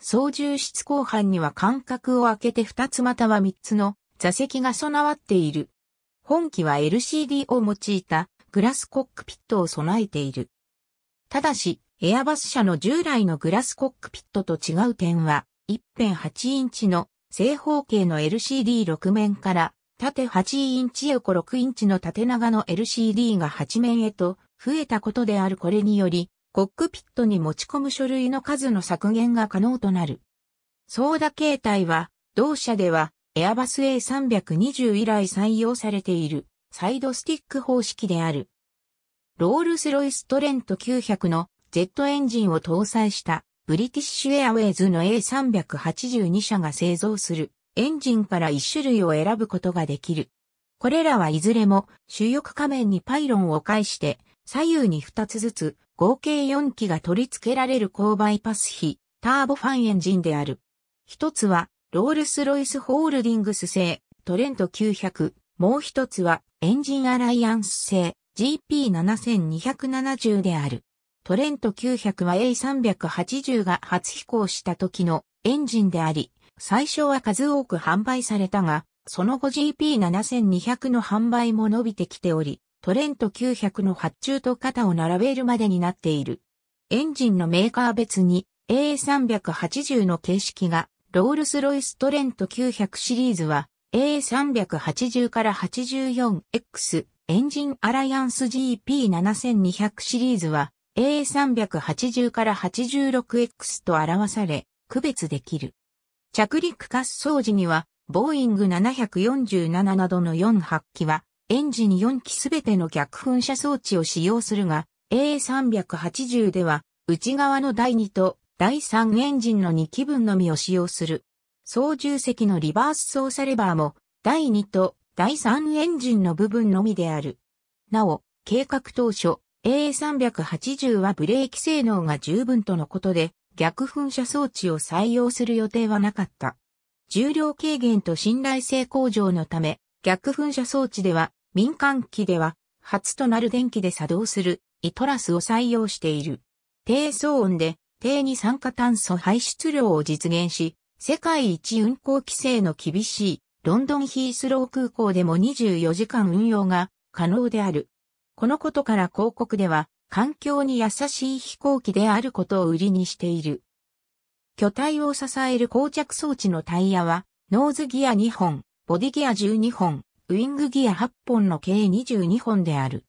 操縦室後半には間隔を空けて2つまたは3つの座席が備わっている。本機は LCD を用いたグラスコックピットを備えている。ただし、エアバス社の従来のグラスコックピットと違う点は、1.8インチの正方形の LCD6 面から縦8インチ横6インチの縦長の LCD が8面へと増えたことであるこれにより、コックピットに持ち込む書類の数の削減が可能となる。ソーダ形態は、同社ではエアバス A320 以来採用されているサイドスティック方式である。ロールスロイストレント900の Z エンジンを搭載したブリティッシュエアウェイズの A382 社が製造するエンジンから1種類を選ぶことができる。これらはいずれも主翼仮面にパイロンを介して左右に2つずつ合計4機が取り付けられる高バイパス比ターボファンエンジンである。一つはロールスロイスホールディングス製、トレント900、もう一つは、エンジンアライアンス製、GP7270 である。トレント900は A380 が初飛行した時のエンジンであり、最初は数多く販売されたが、その後 GP7200 の販売も伸びてきており、トレント900の発注と肩を並べるまでになっている。エンジンのメーカー別に A380 の形式がロールスロイストレント900シリーズは A380 から 84X エンジンアライアンス GP7200 シリーズは A380 から 86X と表され区別できる。着陸滑走時にはボーイング747などの4発機はエンジン4機すべての逆噴射装置を使用するが A380 では内側の第2と第3エンジンの2気分のみを使用する。操縦席のリバース操作レバーも、第2と第3エンジンの部分のみである。なお、計画当初、AA380 はブレーキ性能が十分とのことで、逆噴射装置を採用する予定はなかった。重量軽減と信頼性向上のため、逆噴射装置では、民間機では、初となる電気で作動する、イトラスを採用している。低騒音で、定に酸化炭素排出量を実現し、世界一運航規制の厳しいロンドンヒースロー空港でも24時間運用が可能である。このことから広告では環境に優しい飛行機であることを売りにしている。巨体を支える膠着装置のタイヤはノーズギア2本、ボディギア12本、ウィングギア8本の計22本である。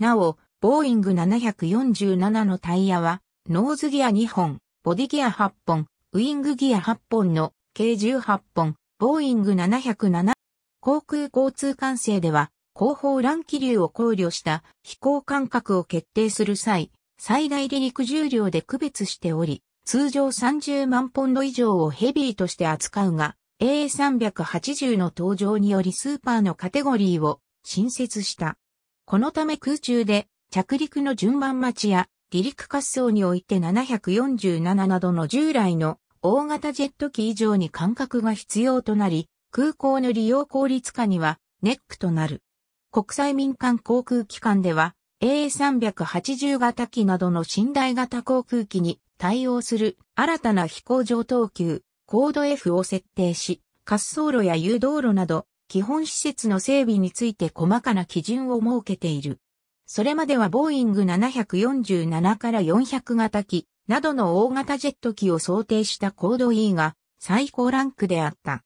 なお、ボーイング747のタイヤはノーズギア2本、ボディギア8本、ウィングギア8本の計18本、ボーイング707。航空交通管制では、後方乱気流を考慮した飛行間隔を決定する際、最大離陸重量で区別しており、通常30万ポンド以上をヘビーとして扱うが、A380 の登場によりスーパーのカテゴリーを新設した。このため空中で着陸の順番待ちや離陸滑走において747などの従来の大型ジェット機以上に間隔が必要となり、空港の利用効率化にはネックとなる。国際民間航空機関では A380 型機などの寝台型航空機に対応する新たな飛行場等級、コード F を設定し、滑走路や誘導路など基本施設の整備について細かな基準を設けている。それまではボーイング747から400型機などの大型ジェット機を想定したコード E が最高ランクであった。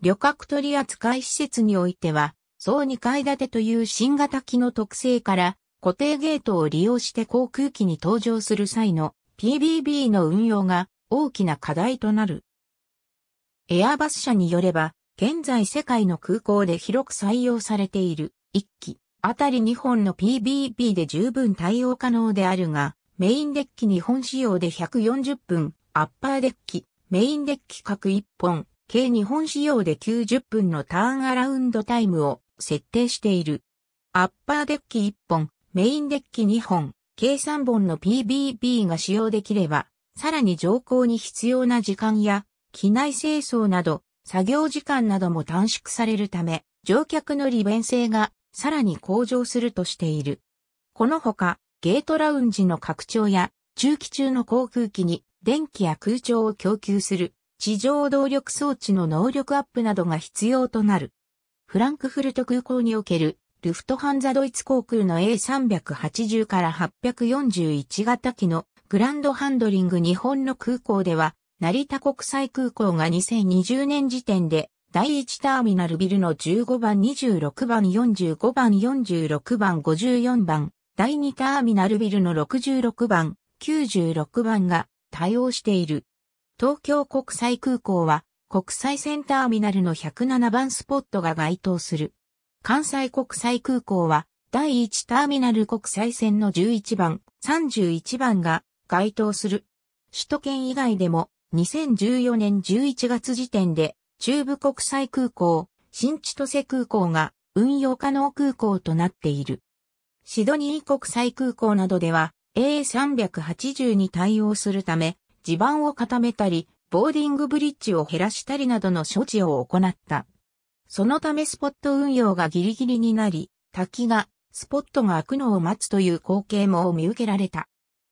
旅客取扱施設においては、総2階建てという新型機の特性から固定ゲートを利用して航空機に搭乗する際の PBB の運用が大きな課題となる。エアバス社によれば、現在世界の空港で広く採用されている1機あたり2本の PBP で十分対応可能であるが、メインデッキ2本仕様で140分、アッパーデッキ、メインデッキ各1本、計2本仕様で90分のターンアラウンドタイムを設定している。アッパーデッキ1本、メインデッキ2本、計3本の PBB が使用できれば、さらに乗降に必要な時間や、機内清掃など、作業時間なども短縮されるため、乗客の利便性がさらに向上するとしている。このほか、ゲートラウンジの拡張や、中期中の航空機に電気や空調を供給する地上動力装置の能力アップなどが必要となる。フランクフルト空港におけるルフトハンザドイツ航空の A380 から841型機のグランドハンドリング日本の空港では、成田国際空港が2020年時点で第1ターミナルビルの15番26番45番46番54番、第2ターミナルビルの66番、96番が対応している。東京国際空港は国際線ターミナルの107番スポットが該当する。関西国際空港は第1ターミナル国際線の11番、31番が該当する。首都圏以外でも2014年11月時点で中部国際空港、新千歳空港が運用可能空港となっている。シドニー国際空港などでは A380 に対応するため、地盤を固めたり、ボーディングブリッジを減らしたりなどの処置を行った。そのためスポット運用がギリギリになり、滝が、スポットが開くのを待つという光景も見受けられた。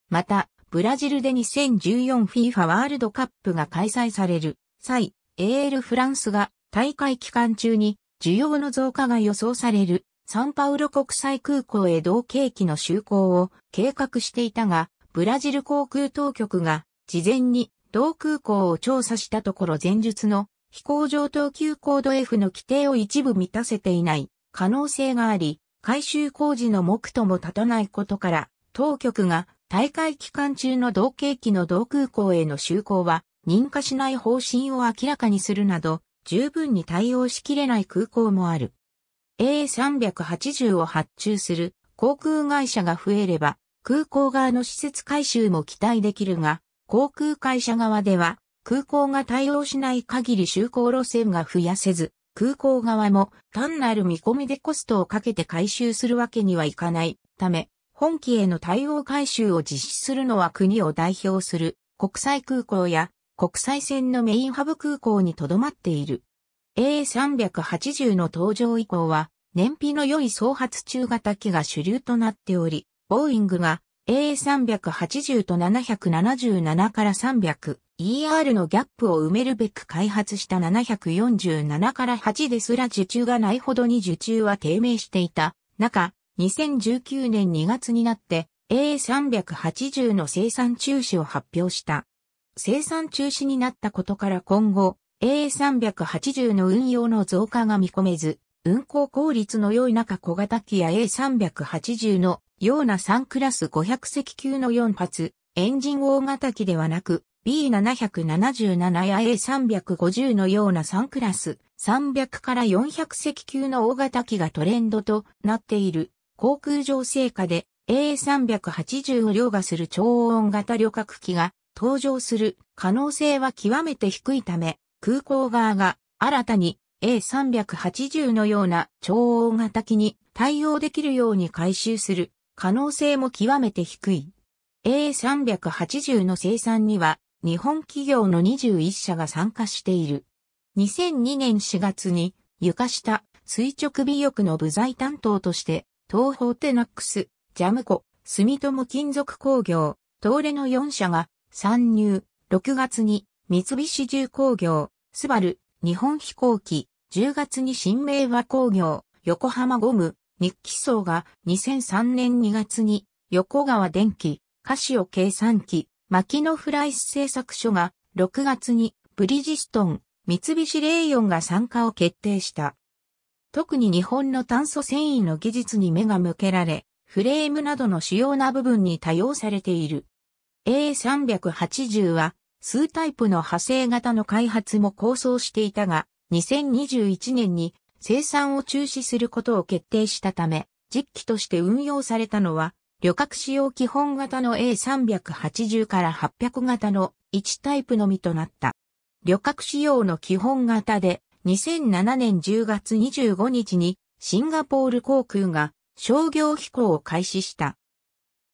また、ブラジルで 2014FIFA ワールドカップが開催される際、AL フランスが大会期間中に需要の増加が予想されるサンパウロ国際空港へ同型機の就航を計画していたが、ブラジル航空当局が事前に同空港を調査したところ前述の飛行上等級高度 F の規定を一部満たせていない可能性があり、改修工事の目途も立たないことから、当局が大会期間中の同型機の同空港への就航は認可しない方針を明らかにするなど、十分に対応しきれない空港もある。A380 を発注する航空会社が増えれば、空港側の施設改修も期待できるが、航空会社側では、空港が対応しない限り就航路線が増やせず、空港側も単なる見込みでコストをかけて回収するわけにはいかないため、本機への対応回収を実施するのは国を代表する国際空港や国際線のメインハブ空港に留まっている。A380 の登場以降は、燃費の良い総発中型機が主流となっており、ボーイングが A380 と777から 300ER のギャップを埋めるべく開発した747から8ですら受注がないほどに受注は低迷していた中、2019年2月になって A380 の生産中止を発表した。生産中止になったことから今後、A380 の運用の増加が見込めず、運行効率の良い中小型機や A380 のような3クラス500席級の4発、エンジン大型機ではなく、B777 や A350 のような3クラス300から400席級の大型機がトレンドとなっている航空上成果で A380 を凌駕する超音型旅客機が登場する可能性は極めて低いため、空港側が新たに A380 のような超大型機に対応できるように改修する可能性も極めて低い。A380 の生産には日本企業の21社が参加している。2002年4月に床下垂直尾翼の部材担当として東方テナックス、ジャムコ、住友金属工業、東レの4社が参入、6月に三菱重工業、スバル、日本飛行機、10月に新名和工業、横浜ゴム、日記層が2003年2月に横川電機、カシオ計算機、キノフライス製作所が6月にブリジストン、三菱レイヨンが参加を決定した。特に日本の炭素繊維の技術に目が向けられ、フレームなどの主要な部分に多用されている。A380 は数タイプの派生型の開発も構想していたが、2021年に生産を中止することを決定したため、実機として運用されたのは、旅客使用基本型の A380 から800型の1タイプのみとなった。旅客仕様の基本型で2007年10月25日にシンガポール航空が商業飛行を開始した。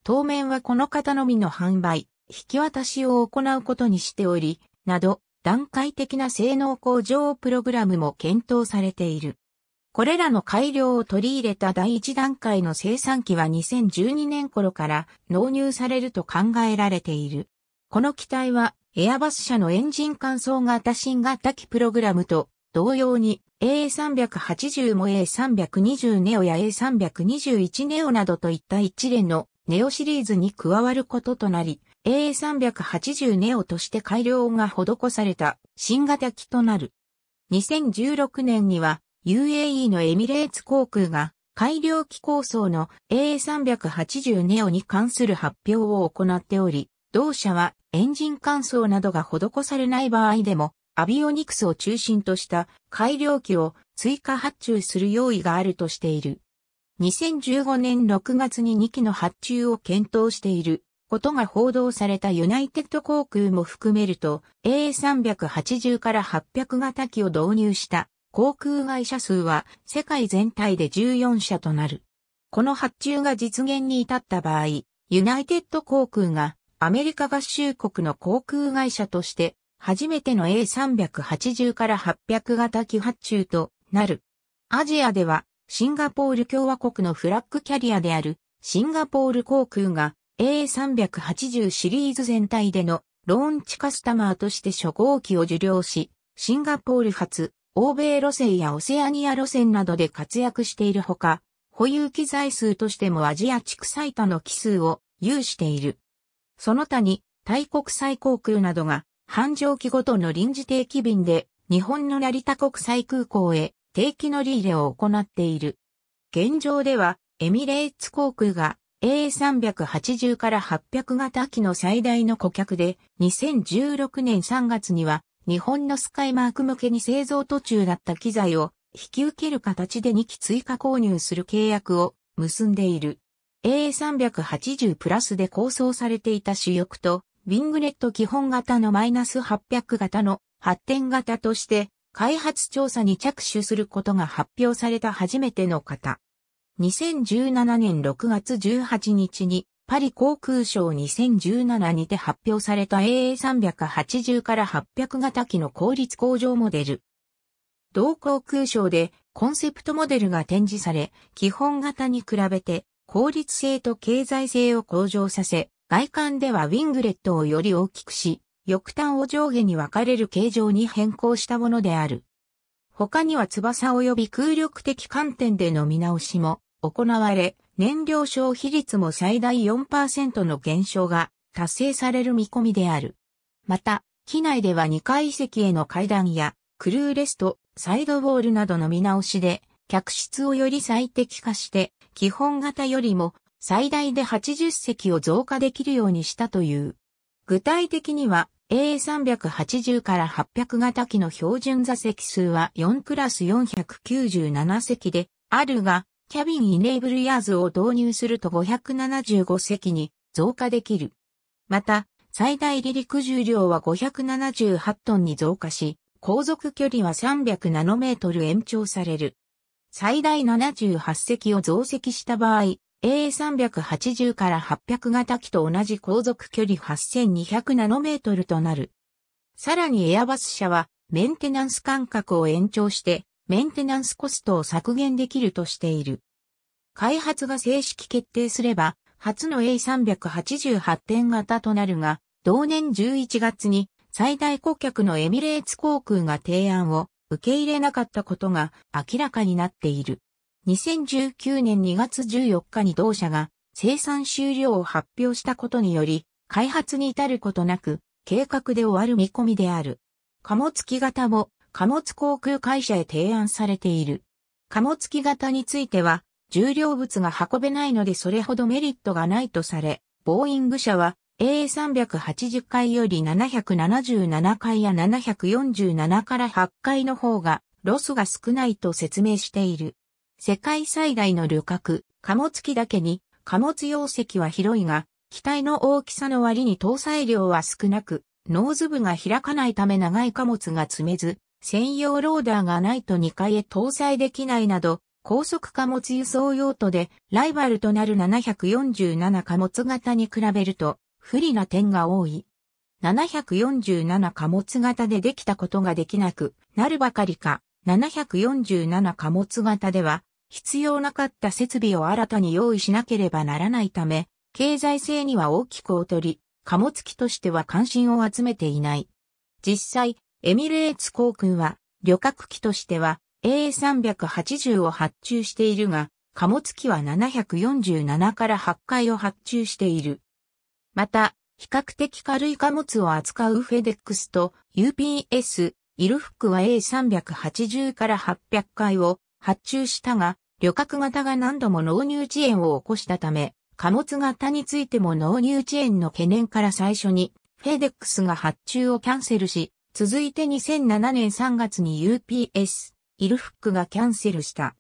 当面はこの方のみの販売、引き渡しを行うことにしており、など、段階的な性能向上プログラムも検討されている。これらの改良を取り入れた第一段階の生産機は2012年頃から納入されると考えられている。この機体はエアバス社のエンジン乾燥型新型機プログラムと同様に A380 も A320 ネオや A321 ネオなどといった一連のネオシリーズに加わることとなり、AA380 ネオとして改良が施された新型機となる。2016年には UAE のエミレーツ航空が改良機構想の AA380 ネオに関する発表を行っており、同社はエンジン乾燥などが施されない場合でもアビオニクスを中心とした改良機を追加発注する用意があるとしている。2015年6月に2機の発注を検討していることが報道されたユナイテッド航空も含めると A380 から800型機を導入した航空会社数は世界全体で14社となる。この発注が実現に至った場合、ユナイテッド航空がアメリカ合衆国の航空会社として初めての A380 から800型機発注となる。アジアではシンガポール共和国のフラッグキャリアであるシンガポール航空が A380 シリーズ全体でのローンチカスタマーとして初号機を受領し、シンガポール発、欧米路線やオセアニア路線などで活躍しているほか、保有機材数としてもアジア地区最多の機数を有している。その他に、大国際航空などが、繁盛期ごとの臨時定期便で、日本の成田国際空港へ定期乗り入れを行っている。現状では、エミレーツ航空が A380 から800型機の最大の顧客で、2016年3月には、日本のスカイマーク向けに製造途中だった機材を引き受ける形で2機追加購入する契約を結んでいる。A380 プラスで構想されていた主翼と、ウィングネット基本型のマイナス800型の発展型として開発調査に着手することが発表された初めての方。2017年6月18日にパリ航空省2017にて発表された AA380 から800型機の効率向上モデル。同航空省でコンセプトモデルが展示され、基本型に比べて効率性と経済性を向上させ、外観ではウィングレットをより大きくし、翼端を上下に分かれる形状に変更したものである。他には翼及び空力的観点での見直しも行われ、燃料消費率も最大4%の減少が達成される見込みである。また、機内では2階席への階段や、クルーレスト、サイドウォールなどの見直しで、客室をより最適化して、基本型よりも最大で80席を増加できるようにしたという。具体的には A380 から800型機の標準座席数は4クラス497席であるが、キャビンイネーブルヤーズを導入すると575席に増加できる。また、最大離陸重量は578トンに増加し、航続距離は300ナノメートル延長される。最大78席を増席した場合、a 3 8 0から800型機と同じ航続距離8200ナノメートルとなる。さらにエアバス社はメンテナンス間隔を延長してメンテナンスコストを削減できるとしている。開発が正式決定すれば初の A380 発展型となるが同年11月に最大顧客のエミレーツ航空が提案を受け入れなかったことが明らかになっている。2019年2月14日に同社が生産終了を発表したことにより、開発に至ることなく、計画で終わる見込みである。貨物機型も貨物航空会社へ提案されている。貨物機型については、重量物が運べないのでそれほどメリットがないとされ、ボーイング社は A380 回より777回や747から8回の方がロスが少ないと説明している。世界最大の旅客、貨物機だけに、貨物容積は広いが、機体の大きさの割に搭載量は少なく、ノーズ部が開かないため長い貨物が積めず、専用ローダーがないと2階へ搭載できないなど、高速貨物輸送用途でライバルとなる747貨物型に比べると不利な点が多い。747貨物型でできたことができなくなるばかりか、747貨物型では必要なかった設備を新たに用意しなければならないため、経済性には大きく劣り、貨物機としては関心を集めていない。実際、エミレーツ航空は、旅客機としては A380 を発注しているが、貨物機は747から8回を発注している。また、比較的軽い貨物を扱うフェデックスと UPS、イルフックは A380 から800回を発注したが、旅客型が何度も納入遅延を起こしたため、貨物型についても納入遅延の懸念から最初に、フェデックスが発注をキャンセルし、続いて2007年3月に UPS、イルフックがキャンセルした。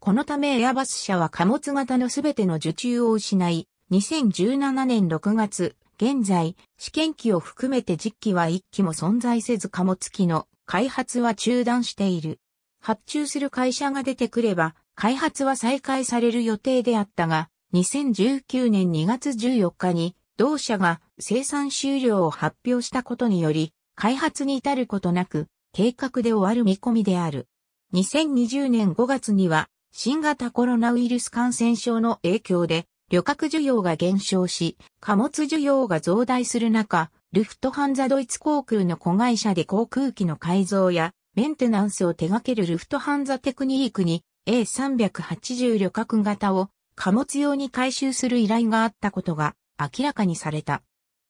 このためエアバス社は貨物型のすべての受注を失い、2017年6月、現在、試験機を含めて実機は1機も存在せず貨物機の開発は中断している。発注する会社が出てくれば、開発は再開される予定であったが、2019年2月14日に同社が生産終了を発表したことにより、開発に至ることなく、計画で終わる見込みである。2020年5月には、新型コロナウイルス感染症の影響で、旅客需要が減少し、貨物需要が増大する中、ルフトハンザドイツ航空の子会社で航空機の改造やメンテナンスを手掛けるルフトハンザテクニークに A380 旅客型を貨物用に回収する依頼があったことが明らかにされた。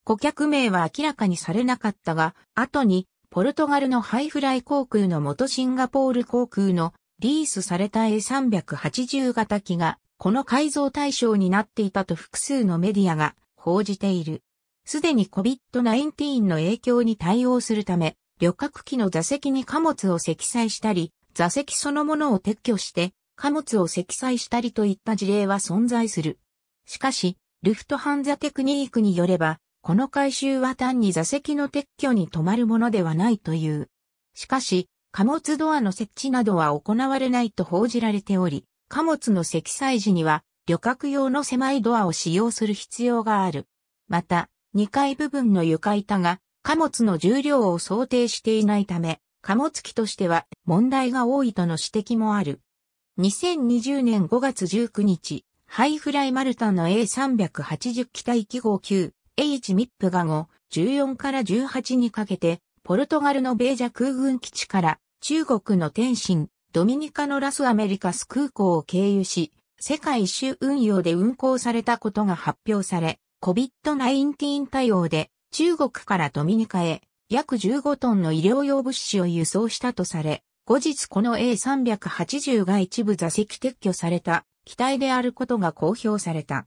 顧客名は明らかにされなかったが、後にポルトガルのハイフライ航空の元シンガポール航空のリースされた A380 型機がこの改造対象になっていたと複数のメディアが報じている。すでに COVID-19 の影響に対応するため、旅客機の座席に貨物を積載したり、座席そのものを撤去して、貨物を積載したりといった事例は存在する。しかし、ルフトハンザテクニークによれば、この回収は単に座席の撤去に止まるものではないという。しかし、貨物ドアの設置などは行われないと報じられており、貨物の積載時には旅客用の狭いドアを使用する必要がある。また、2階部分の床板が貨物の重量を想定していないため、貨物機としては問題が多いとの指摘もある。2020年5月19日、ハイフライマルタの A380 機体記号9、H ミップが5、14から18にかけて、ポルトガルのベージャ空軍基地から中国の天津、ドミニカのラスアメリカス空港を経由し、世界一周運用で運航されたことが発表され、COVID-19 対応で中国からドミニカへ、約15トンの医療用物資を輸送したとされ、後日この A380 が一部座席撤去された機体であることが公表された。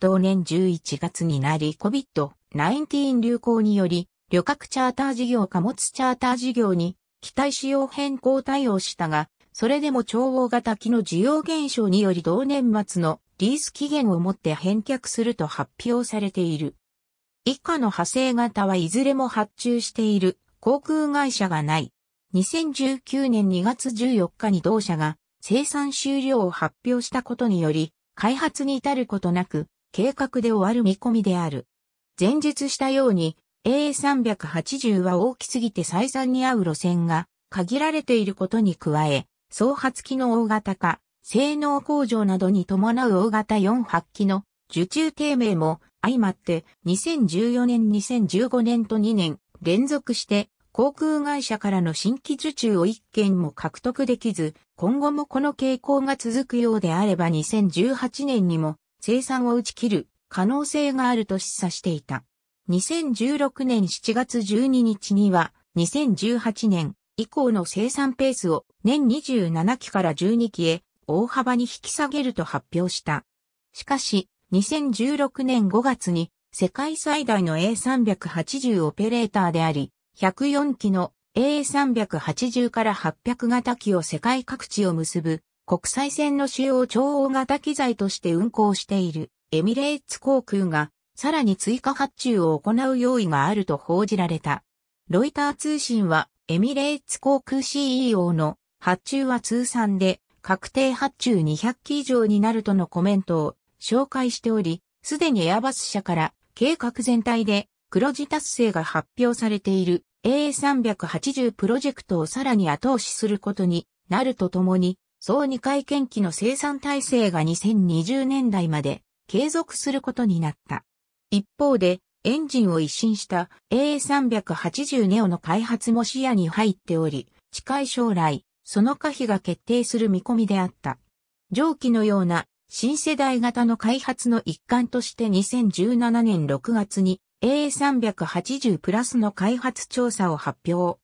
同年11月になり COVID-19 流行により、旅客チャーター事業貨物チャーター事業に機体使用変更対応したが、それでも超大型機の需要減少により同年末のリース期限をもって返却すると発表されている。以下の派生型はいずれも発注している航空会社がない。2019年2月14日に同社が生産終了を発表したことにより、開発に至ることなく、計画で終わる見込みである。前述したように、A380 は大きすぎて採算に合う路線が限られていることに加え、総発機の大型化、性能向上などに伴う大型4発機の受注低迷も相まって2014年2015年と2年連続して航空会社からの新規受注を1件も獲得できず、今後もこの傾向が続くようであれば2018年にも生産を打ち切る可能性があると示唆していた。2016年7月12日には2018年以降の生産ペースを年27機から12機へ大幅に引き下げると発表した。しかし、2016年5月に世界最大の A380 オペレーターであり、104機の A380 から800型機を世界各地を結ぶ国際線の主要超大型機材として運航しているエミレーツ航空がさらに追加発注を行う用意があると報じられた。ロイター通信はエミレーツ航空 CEO の発注は通算で確定発注200機以上になるとのコメントを紹介しており、すでにエアバス社から計画全体で黒字達成が発表されている A380 プロジェクトをさらに後押しすることになるとともに、総2回研機の生産体制が2020年代まで継続することになった。一方で、エンジンを一新した A380 ネオの開発も視野に入っており、近い将来、その可否が決定する見込みであった。上記のような新世代型の開発の一環として2017年6月に a 3 8 0プラスの開発調査を発表。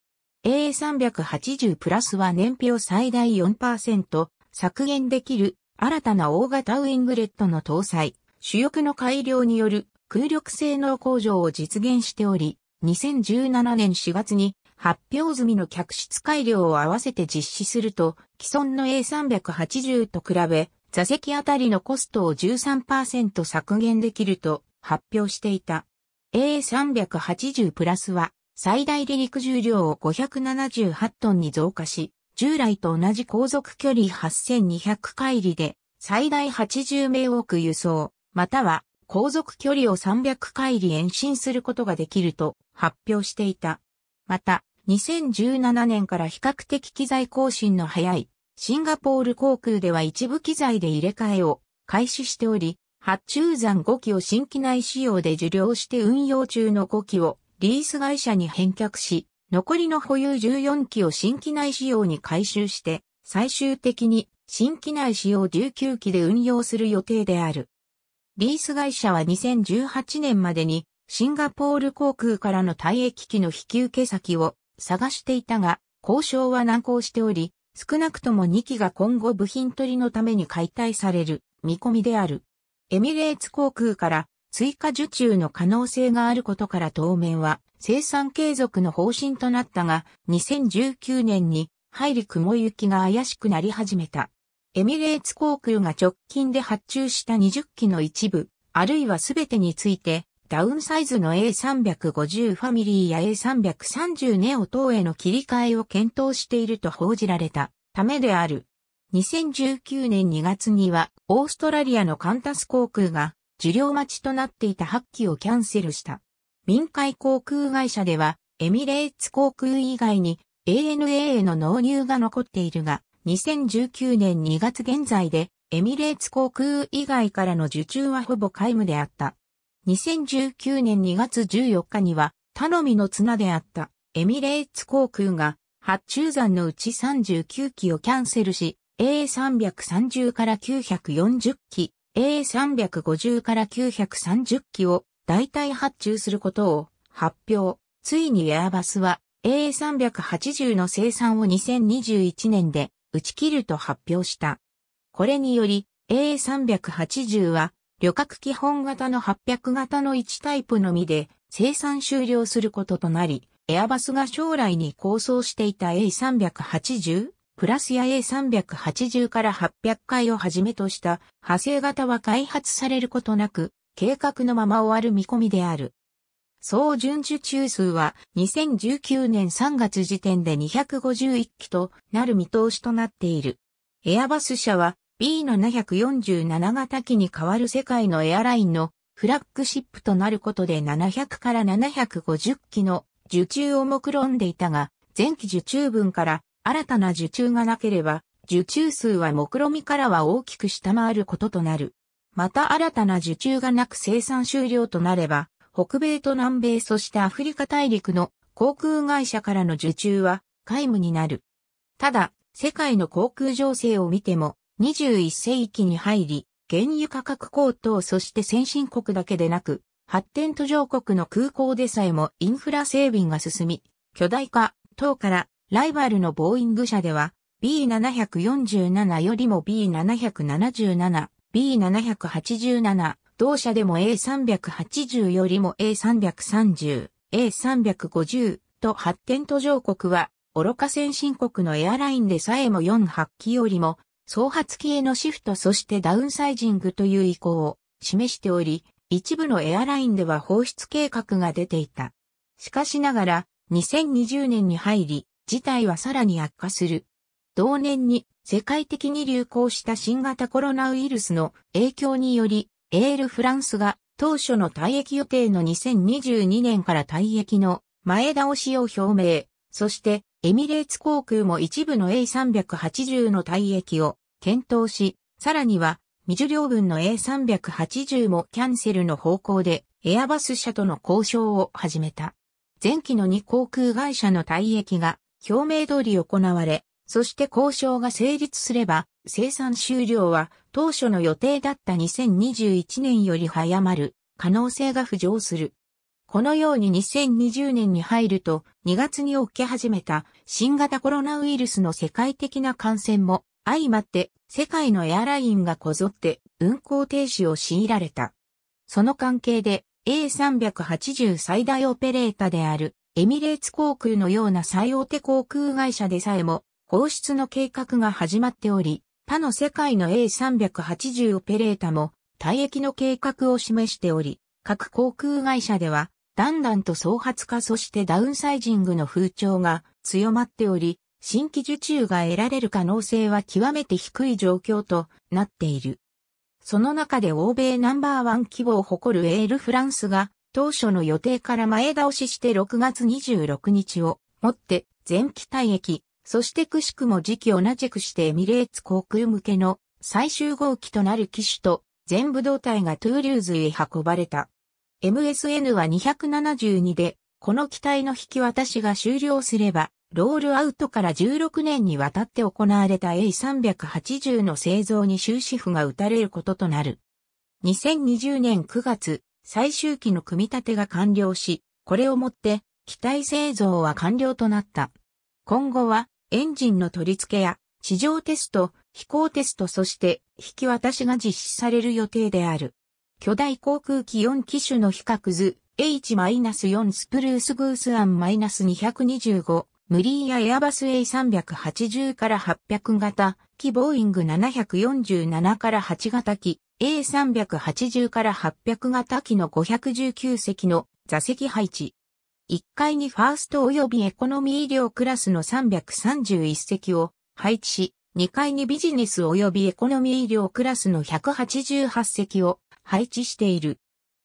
a 3 8 0プラスは燃費を最大4%削減できる新たな大型ウイングレットの搭載、主翼の改良による空力性能向上を実現しており、2017年4月に発表済みの客室改良を合わせて実施すると、既存の A380 と比べ、座席あたりのコストを13%削減できると発表していた。A380 プラスは最大離陸重量を578トンに増加し、従来と同じ航続距離8200海里で最大80名く輸送、または航続距離を300海里延伸することができると発表していた。また、2017年から比較的機材更新の早いシンガポール航空では一部機材で入れ替えを開始しており、発注残5機を新機内仕様で受領して運用中の5機をリース会社に返却し、残りの保有14機を新機内仕様に回収して、最終的に新機内仕様19機で運用する予定である。リース会社は2018年までにシンガポール航空からの退役機の引き受け先を探していたが、交渉は難航しており、少なくとも2機が今後部品取りのために解体される見込みである。エミレーツ航空から追加受注の可能性があることから当面は生産継続の方針となったが、2019年に入り雲行きが怪しくなり始めた。エミレーツ航空が直近で発注した20機の一部、あるいは全てについて、ダウンサイズの A350 ファミリーや A330 ネオ等への切り替えを検討していると報じられたためである。2019年2月にはオーストラリアのカンタス航空が受領待ちとなっていた8機をキャンセルした。民間航空会社ではエミレーツ航空以外に ANA への納入が残っているが2019年2月現在でエミレーツ航空以外からの受注はほぼ皆無であった。2019年2月14日には、頼みの綱であったエミレーツ航空が、発注山のうち39機をキャンセルし、A330 から940機、A350 から930機を代替発注することを発表。ついにエアバスは A380 の生産を2021年で打ち切ると発表した。これにより A380 は旅客基本型の800型の1タイプのみで生産終了することとなり、エアバスが将来に構想していた A380 プラスや A380 から800回をはじめとした派生型は開発されることなく、計画のまま終わる見込みである。総順受注数は2019年3月時点で251機となる見通しとなっている。エアバス社は B747 型機に代わる世界のエアラインのフラッグシップとなることで700から750機の受注を目論んでいたが、前期受注分から新たな受注がなければ、受注数は目論みからは大きく下回ることとなる。また新たな受注がなく生産終了となれば、北米と南米そしてアフリカ大陸の航空会社からの受注は皆無になる。ただ、世界の航空情勢を見ても、21世紀に入り、原油価格高騰そして先進国だけでなく、発展途上国の空港でさえもインフラ整備が進み、巨大化等からライバルのボーイング社では B747 よりも B777、B787、同社でも A380 よりも A330、A350 と発展途上国は、愚か先進国のエアラインでさえも4発機よりも創発機へのシフトそしてダウンサイジングという意向を示しており、一部のエアラインでは放出計画が出ていた。しかしながら、2020年に入り、事態はさらに悪化する。同年に世界的に流行した新型コロナウイルスの影響により、エールフランスが当初の退役予定の2022年から退役の前倒しを表明、そしてエミレーツ航空も一部の A380 の退役を検討し、さらには未受領分の A380 もキャンセルの方向でエアバス社との交渉を始めた。前期の2航空会社の退役が表明通り行われ、そして交渉が成立すれば、生産終了は当初の予定だった2021年より早まる可能性が浮上する。このように2020年に入ると2月に起き始めた新型コロナウイルスの世界的な感染も相まって世界のエアラインがこぞって運行停止を強いられた。その関係で A380 最大オペレーターであるエミレーツ航空のような最大手航空会社でさえも放出の計画が始まっており、他の世界の A380 オペレーターも退役の計画を示しており、各航空会社ではだんだんと創発化そしてダウンサイジングの風潮が強まっており、新規受注が得られる可能性は極めて低い状況となっている。その中で欧米ナンバーワン規模を誇るエールフランスが当初の予定から前倒しして6月26日をもって前期退役、そしてくしくも時期同じくしてエミレーツ航空向けの最終号機となる機種と全部胴体がトゥーリューズへ運ばれた。MSN は272で、この機体の引き渡しが終了すれば、ロールアウトから16年にわたって行われた A380 の製造に終止符が打たれることとなる。2020年9月、最終期の組み立てが完了し、これをもって機体製造は完了となった。今後はエンジンの取り付けや地上テスト、飛行テストそして引き渡しが実施される予定である。巨大航空機4機種の比較図、H-4 スプルースグースアン -225、ムリーやエアバス A380 から800型、機ボーイング747から8型機、A380 から800型機の519席の座席配置。1階にファースト及びエコノミー医療クラスの331席を配置し、2階にビジネス及びエコノミー医療クラスの188席を配置している。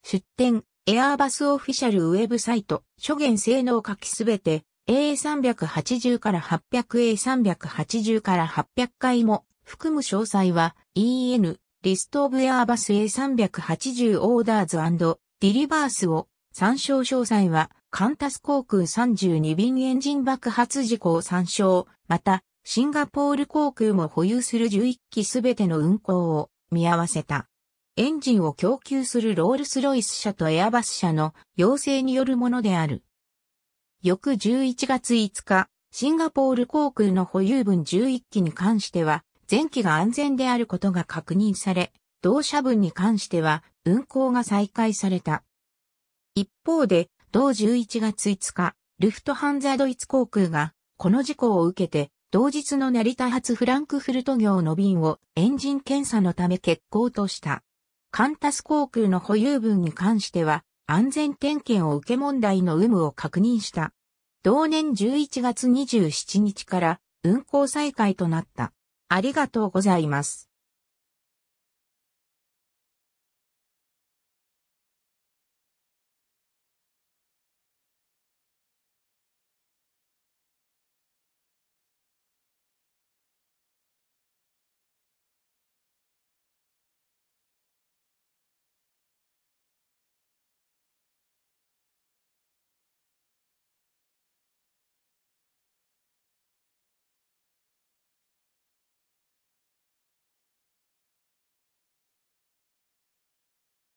出展、エアーバスオフィシャルウェブサイト、諸元性能書きすべて、A380 から 800A380 から800回も含む詳細は EN リストオブエアーバス A380 オーダーズディリバースを参照詳細はカンタス航空32便エンジン爆発事故を参照、またシンガポール航空も保有する11機すべての運航を見合わせた。エンジンを供給するロールスロイス社とエアバス社の要請によるものである。翌11月5日、シンガポール航空の保有分11機に関しては、前期が安全であることが確認され、同社分に関しては運航が再開された。一方で、同11月5日、ルフトハンザドイツ航空が、この事故を受けて、同日の成田発フランクフルト業の便をエンジン検査のため欠航とした。カンタス航空の保有分に関しては、安全点検を受け問題の有無を確認した。同年11月27日から運航再開となった。ありがとうございます。